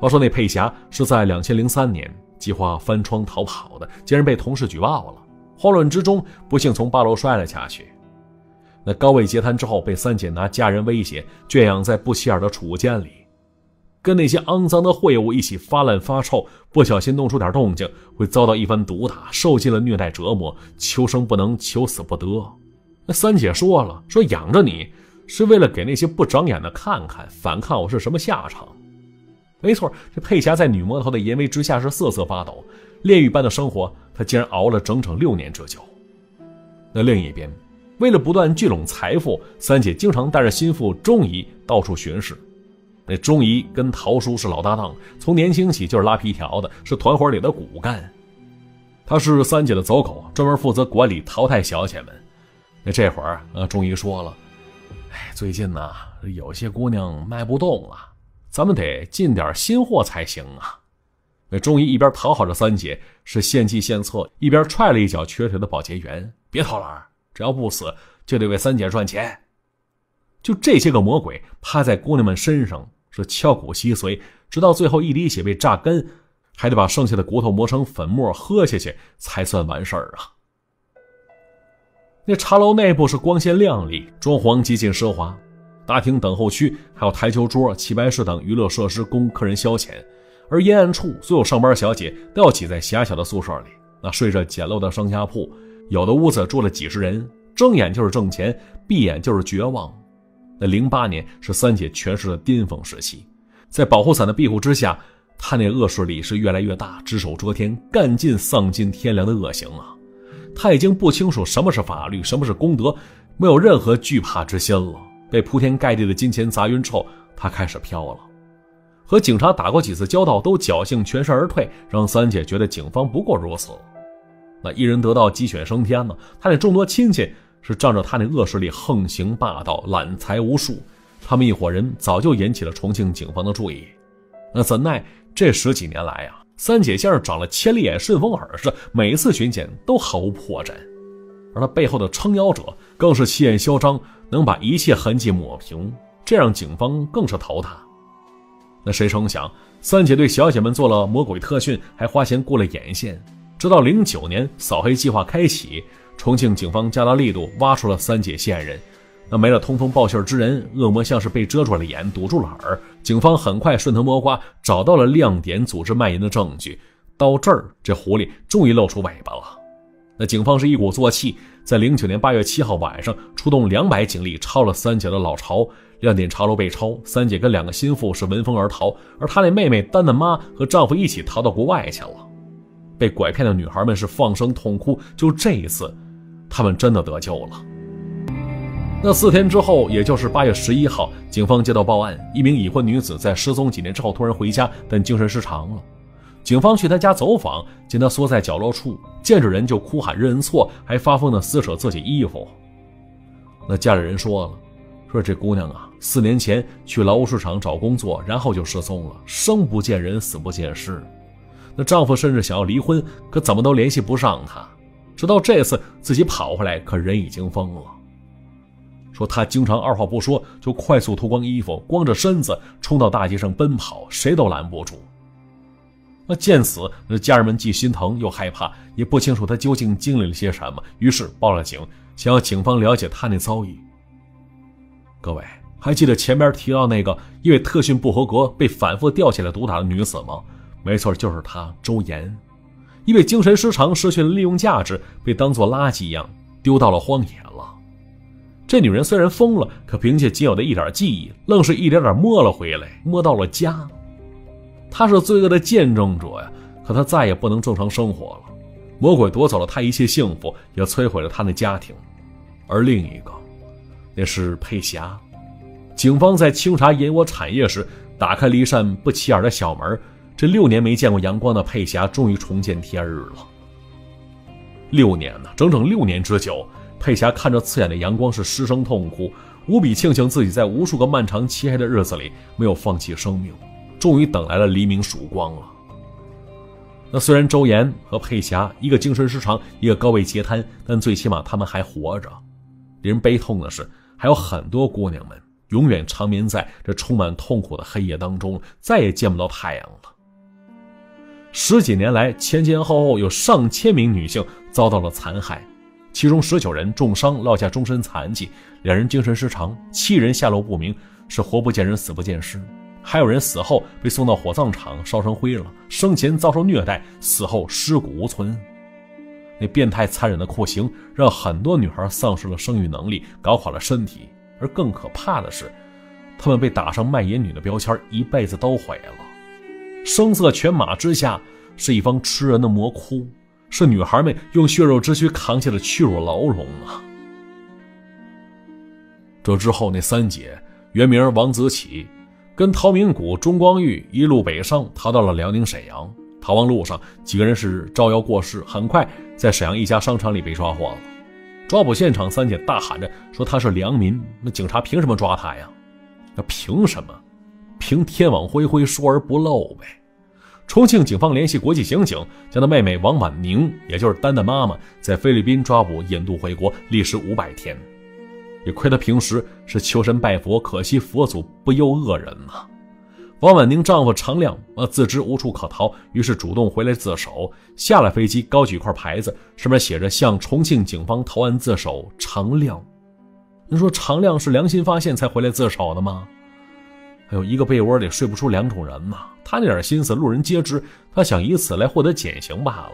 话说那佩霞是在两千零三年。计划翻窗逃跑的，竟然被同事举报了。慌乱之中，不幸从八楼摔了下去。那高位截瘫之后，被三姐拿家人威胁，圈养在不起眼的储物间里，跟那些肮脏的秽物一起发烂发臭。不小心弄出点动静，会遭到一番毒打，受尽了虐待折磨，求生不能，求死不得。那三姐说了：“说养着你，是为了给那些不长眼的看看，反抗我是什么下场。”没错，这佩霞在女魔头的淫威之下是瑟瑟发抖，炼狱般的生活，她竟然熬了整整六年之久。那另一边，为了不断聚拢财富，三姐经常带着心腹钟姨到处巡视。那钟姨跟桃叔是老搭档，从年轻起就是拉皮条的，是团伙里的骨干。他是三姐的走狗，专门负责管理淘汰小姐们。那这会儿，呃，钟仪说了：“哎，最近呢，有些姑娘卖不动了。”咱们得进点新货才行啊！那中医一边讨好着三姐，是献计献策，一边踹了一脚瘸腿的保洁员，别偷懒只要不死就得为三姐赚钱。就这些个魔鬼趴在姑娘们身上，是敲骨吸髓，直到最后一滴血被榨干，还得把剩下的骨头磨成粉末喝下去才算完事儿啊！那茶楼内部是光鲜亮丽，装潢极尽奢华。大厅等候区还有台球桌、棋牌室等娱乐设施供客人消遣，而阴暗处所有上班小姐都要挤在狭小的宿舍里，那睡着简陋的上下铺，有的屋子住了几十人，睁眼就是挣钱，闭眼就是绝望。那零八年是三姐权势的巅峰时期，在保护伞的庇护之下，她那恶势力是越来越大，只手遮天，干尽丧尽天良的恶行啊！她已经不清楚什么是法律，什么是公德，没有任何惧怕之心了。被铺天盖地的金钱砸晕之后，他开始飘了。和警察打过几次交道，都侥幸全身而退，让三姐觉得警方不过如此。那一人得道，鸡犬升天呢？他那众多亲戚是仗着他那恶势力横行霸道，揽财无数。他们一伙人早就引起了重庆警方的注意。那怎奈这十几年来呀，三姐像是长了千里眼、顺风耳似的，每次巡检都毫无破绽。而他背后的撑腰者更是气焰嚣张。能把一切痕迹抹平，这让警方更是头疼。那谁成想，三姐对小姐们做了魔鬼特训，还花钱雇了眼线。直到零九年扫黑计划开启，重庆警方加大力度挖出了三姐线人。那没了通风报信之人，恶魔像是被遮住了眼，堵住了耳。警方很快顺藤摸瓜找到了亮点组织卖淫的证据。到这儿，这狐狸终于露出尾巴了。那警方是一鼓作气。在零九年八月七号晚上，出动两百警力抄了三姐的老巢，亮点茶楼被抄，三姐跟两个心腹是闻风而逃，而她那妹妹丹丹妈和丈夫一起逃到国外去了。被拐骗的女孩们是放声痛哭，就这一次，她们真的得救了。那四天之后，也就是八月十一号，警方接到报案，一名已婚女子在失踪几年之后突然回家，但精神失常了。警方去他家走访，见他缩在角落处，见着人就哭喊认错，还发疯的撕扯自己衣服。那家里人说了，说这姑娘啊，四年前去劳务市场找工作，然后就失踪了，生不见人，死不见尸。那丈夫甚至想要离婚，可怎么都联系不上她，直到这次自己跑回来，可人已经疯了。说她经常二话不说就快速脱光衣服，光着身子冲到大街上奔跑，谁都拦不住。那见此，那家人们既心疼又害怕，也不清楚他究竟经历了些什么，于是报了警，想要警方了解他那遭遇。各位还记得前面提到那个因为特训不合格被反复吊起来毒打的女子吗？没错，就是她，周岩，因为精神失常失去了利用价值，被当作垃圾一样丢到了荒野了。这女人虽然疯了，可凭借仅有的一点记忆，愣是一点点摸了回来，摸到了家。他是罪恶的见证者呀，可他再也不能正常生活了。魔鬼夺走了他一切幸福，也摧毁了他那家庭。而另一个，那是佩霞。警方在清查隐窝产业时，打开了一扇不起眼的小门。这六年没见过阳光的佩霞，终于重见天日了。六年呢，整整六年之久。佩霞看着刺眼的阳光，是失声痛哭，无比庆幸自己在无数个漫长漆黑的日子里没有放弃生命。终于等来了黎明曙光了。那虽然周岩和佩霞一个精神失常，一个高位截瘫，但最起码他们还活着。令人悲痛的是，还有很多姑娘们永远长眠在这充满痛苦的黑夜当中，再也见不到太阳了。十几年来，前前后后有上千名女性遭到了残害，其中十九人重伤落下终身残疾，两人精神失常，七人下落不明，是活不见人，死不见尸。还有人死后被送到火葬场烧成灰了，生前遭受虐待，死后尸骨无存。那变态残忍的酷刑，让很多女孩丧失了生育能力，搞垮了身体。而更可怕的是，她们被打上卖淫女的标签，一辈子都毁了。声色犬马之下，是一方吃人的魔窟，是女孩们用血肉之躯扛下了屈辱牢笼啊！这之后，那三姐原名王泽启。跟陶明谷、钟光玉一路北上，逃到了辽宁沈阳。逃亡路上，几个人是招摇过市，很快在沈阳一家商场里被抓获了。抓捕现场，三姐大喊着说他是良民，那警察凭什么抓他呀？那凭什么？凭天网恢恢，疏而不漏呗。重庆警方联系国际刑警，将他妹妹王婉宁，也就是丹丹妈妈，在菲律宾抓捕、引渡回国，历时五百天。也亏他平时是求神拜佛，可惜佛祖不佑恶人呐。王婉宁丈夫常亮啊，自知无处可逃，于是主动回来自首，下了飞机，高举一块牌子，上面写着“向重庆警方投案自首，常亮”。你说常亮是良心发现才回来自首的吗？哎呦，一个被窝里睡不出两种人呐，他那点心思路人皆知，他想以此来获得减刑罢了。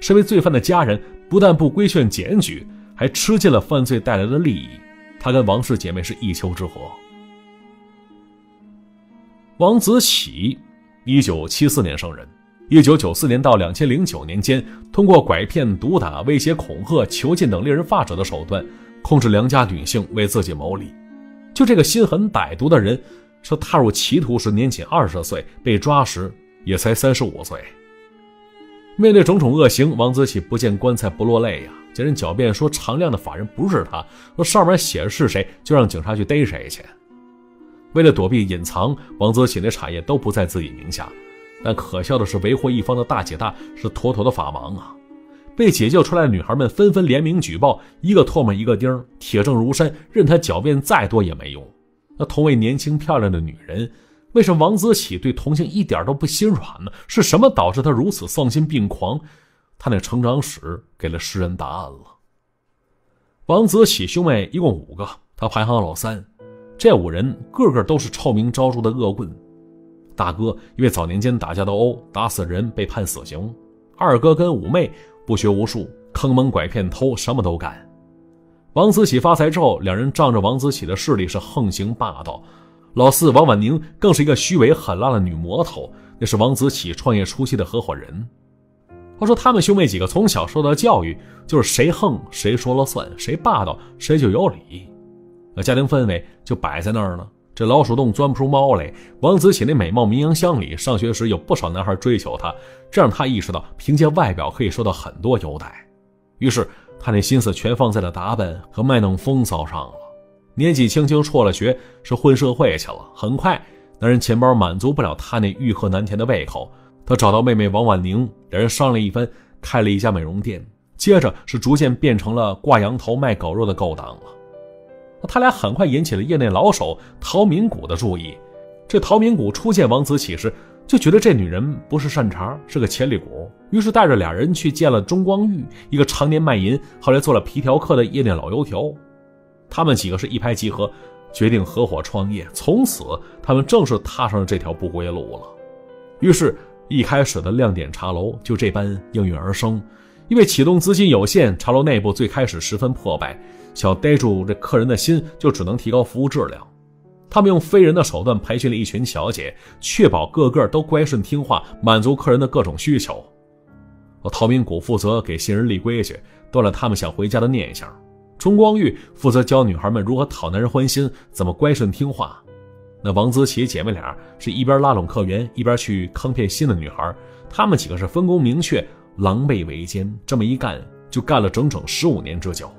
身为罪犯的家人，不但不规劝检举，还吃尽了犯罪带来的利益。他跟王氏姐妹是一丘之貉。王子喜，一九七四年生人，一九九四年到两千零九年间，通过拐骗、毒打、威胁、恐吓、囚禁等令人发指的手段，控制良家女性为自己谋利。就这个心狠歹毒的人，说踏入歧途时年仅二十岁，被抓时也才三十五岁。面对种种恶行，王子喜不见棺材不落泪呀。这人狡辩说常亮的法人不是他，说上面写的是谁，就让警察去逮谁去。为了躲避隐藏，王泽启的产业都不在自己名下。但可笑的是，为祸一方的大姐大是妥妥的法盲啊！被解救出来的女孩们纷纷联名举报，一个唾沫一个钉儿，铁证如山，任他狡辩再多也没用。那同为年轻漂亮的女人，为什么王泽喜对同性一点都不心软呢？是什么导致他如此丧心病狂？他那成长史给了诗人答案了。王子启兄妹一共五个，他排行老三。这五人个个都是臭名昭著的恶棍。大哥因为早年间打架斗殴打死人被判死刑。二哥跟五妹不学无术，坑蒙拐骗、偷什么都干。王子启发财之后，两人仗着王子启的势力是横行霸道。老四王婉宁更是一个虚伪狠辣的女魔头，那是王子启创业初期的合伙人。他说：“他们兄妹几个从小受到教育，就是谁横谁说了算，谁霸道谁就有理。那家庭氛围就摆在那儿呢。这老鼠洞钻不出猫来。王子起那美貌名扬乡里，上学时有不少男孩追求她，这让他意识到凭借外表可以受到很多优待。于是他那心思全放在了打扮和卖弄风骚上了。年纪轻轻辍了学，是混社会去了。很快，男人钱包满足不了他那欲壑难填的胃口。”他找到妹妹王婉宁，两人商量一番，开了一家美容店，接着是逐渐变成了挂羊头卖狗肉的勾当了。他俩很快引起了业内老手陶明谷的注意。这陶明谷初见王子启时，就觉得这女人不是善茬，是个潜力股，于是带着俩人去见了钟光玉，一个常年卖淫后来做了皮条客的夜店老油条。他们几个是一拍即合，决定合伙创业，从此他们正式踏上了这条不归路了。于是。一开始的亮点茶楼就这般应运而生，因为启动资金有限，茶楼内部最开始十分破败，想逮住这客人的心，就只能提高服务质量。他们用非人的手段培训了一群小姐，确保个个都乖顺听话，满足客人的各种需求。陶明谷负责给新人立规矩，断了他们想回家的念想；春光玉负责教女孩们如何讨男人欢心，怎么乖顺听话。那王子齐姐妹俩是一边拉拢客源，一边去坑骗新的女孩他她们几个是分工明确，狼狈为奸。这么一干，就干了整整十五年之久。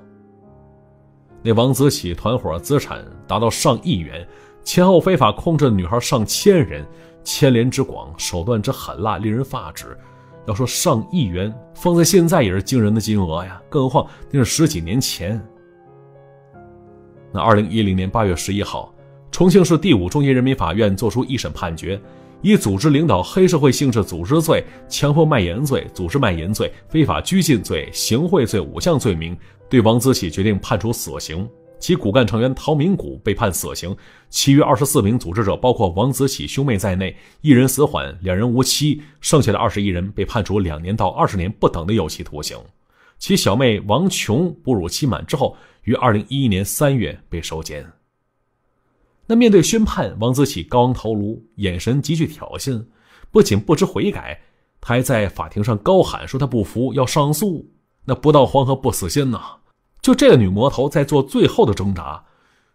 那王子喜团伙资产达到上亿元，前后非法控制的女孩上千人，牵连之广，手段之狠辣，令人发指。要说上亿元，放在现在也是惊人的金额呀，更何况那是十几年前。那二零一零年八月十一号。重庆市第五中级人民法院作出一审判决，以组织领导黑社会性质组织罪、强迫卖淫罪、组织卖淫罪、非法拘禁罪、行贿罪五项罪名，对王子喜决定判处死刑。其骨干成员陶明谷被判死刑，其余二十四名组织者，包括王子喜兄妹在内，一人死缓，两人无期，剩下的二十一人被判处两年到二十年不等的有期徒刑。其小妹王琼哺乳期满之后，于二零一一年三月被收监。那面对宣判，王子启高昂头颅，眼神极具挑衅，不仅不知悔改，他还在法庭上高喊说他不服，要上诉。那不到黄河不死心呐！就这个女魔头在做最后的挣扎。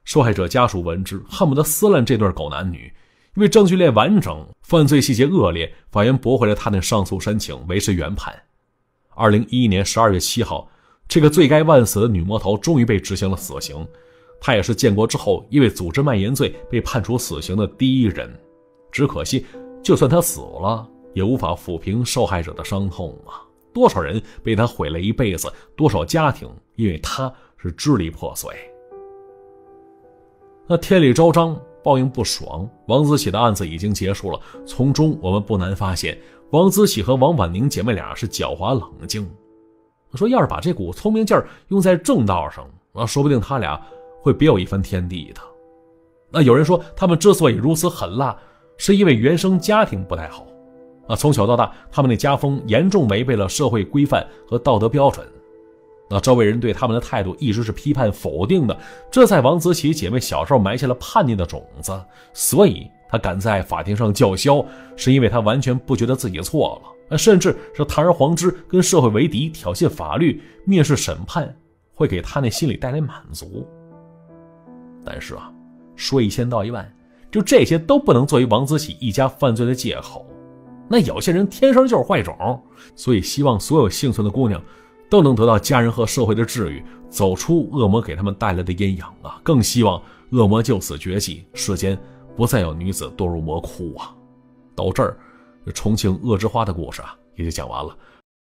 受害者家属闻之，恨不得撕烂这对狗男女。因为证据链完整，犯罪细节恶劣，法院驳回了他的上诉申请，维持原判。二零一一年十二月七号，这个罪该万死的女魔头终于被执行了死刑。他也是建国之后因为组织卖淫罪被判处死刑的第一人，只可惜，就算他死了，也无法抚平受害者的伤痛啊！多少人被他毁了一辈子，多少家庭因为他是支离破碎。那天理昭彰，报应不爽。王子喜的案子已经结束了，从中我们不难发现，王子喜和王婉宁姐妹俩是狡猾冷静。说，要是把这股聪明劲儿用在正道上，啊，说不定他俩。会别有一番天地的。那有人说，他们之所以如此狠辣，是因为原生家庭不太好，啊，从小到大，他们的家风严重违背了社会规范和道德标准。那周围人对他们的态度一直是批判否定的，这在王泽奇姐妹小时候埋下了叛逆的种子。所以，他敢在法庭上叫嚣，是因为他完全不觉得自己错了，甚至是堂而皇之跟社会为敌，挑衅法律，蔑视审判，会给他那心里带来满足。但是啊，说一千道一万，就这些都不能作为王子喜一家犯罪的借口。那有些人天生就是坏种，所以希望所有幸存的姑娘，都能得到家人和社会的治愈，走出恶魔给他们带来的阴影啊！更希望恶魔就此绝迹，世间不再有女子堕入魔窟啊！到这儿，重庆恶之花的故事啊，也就讲完了。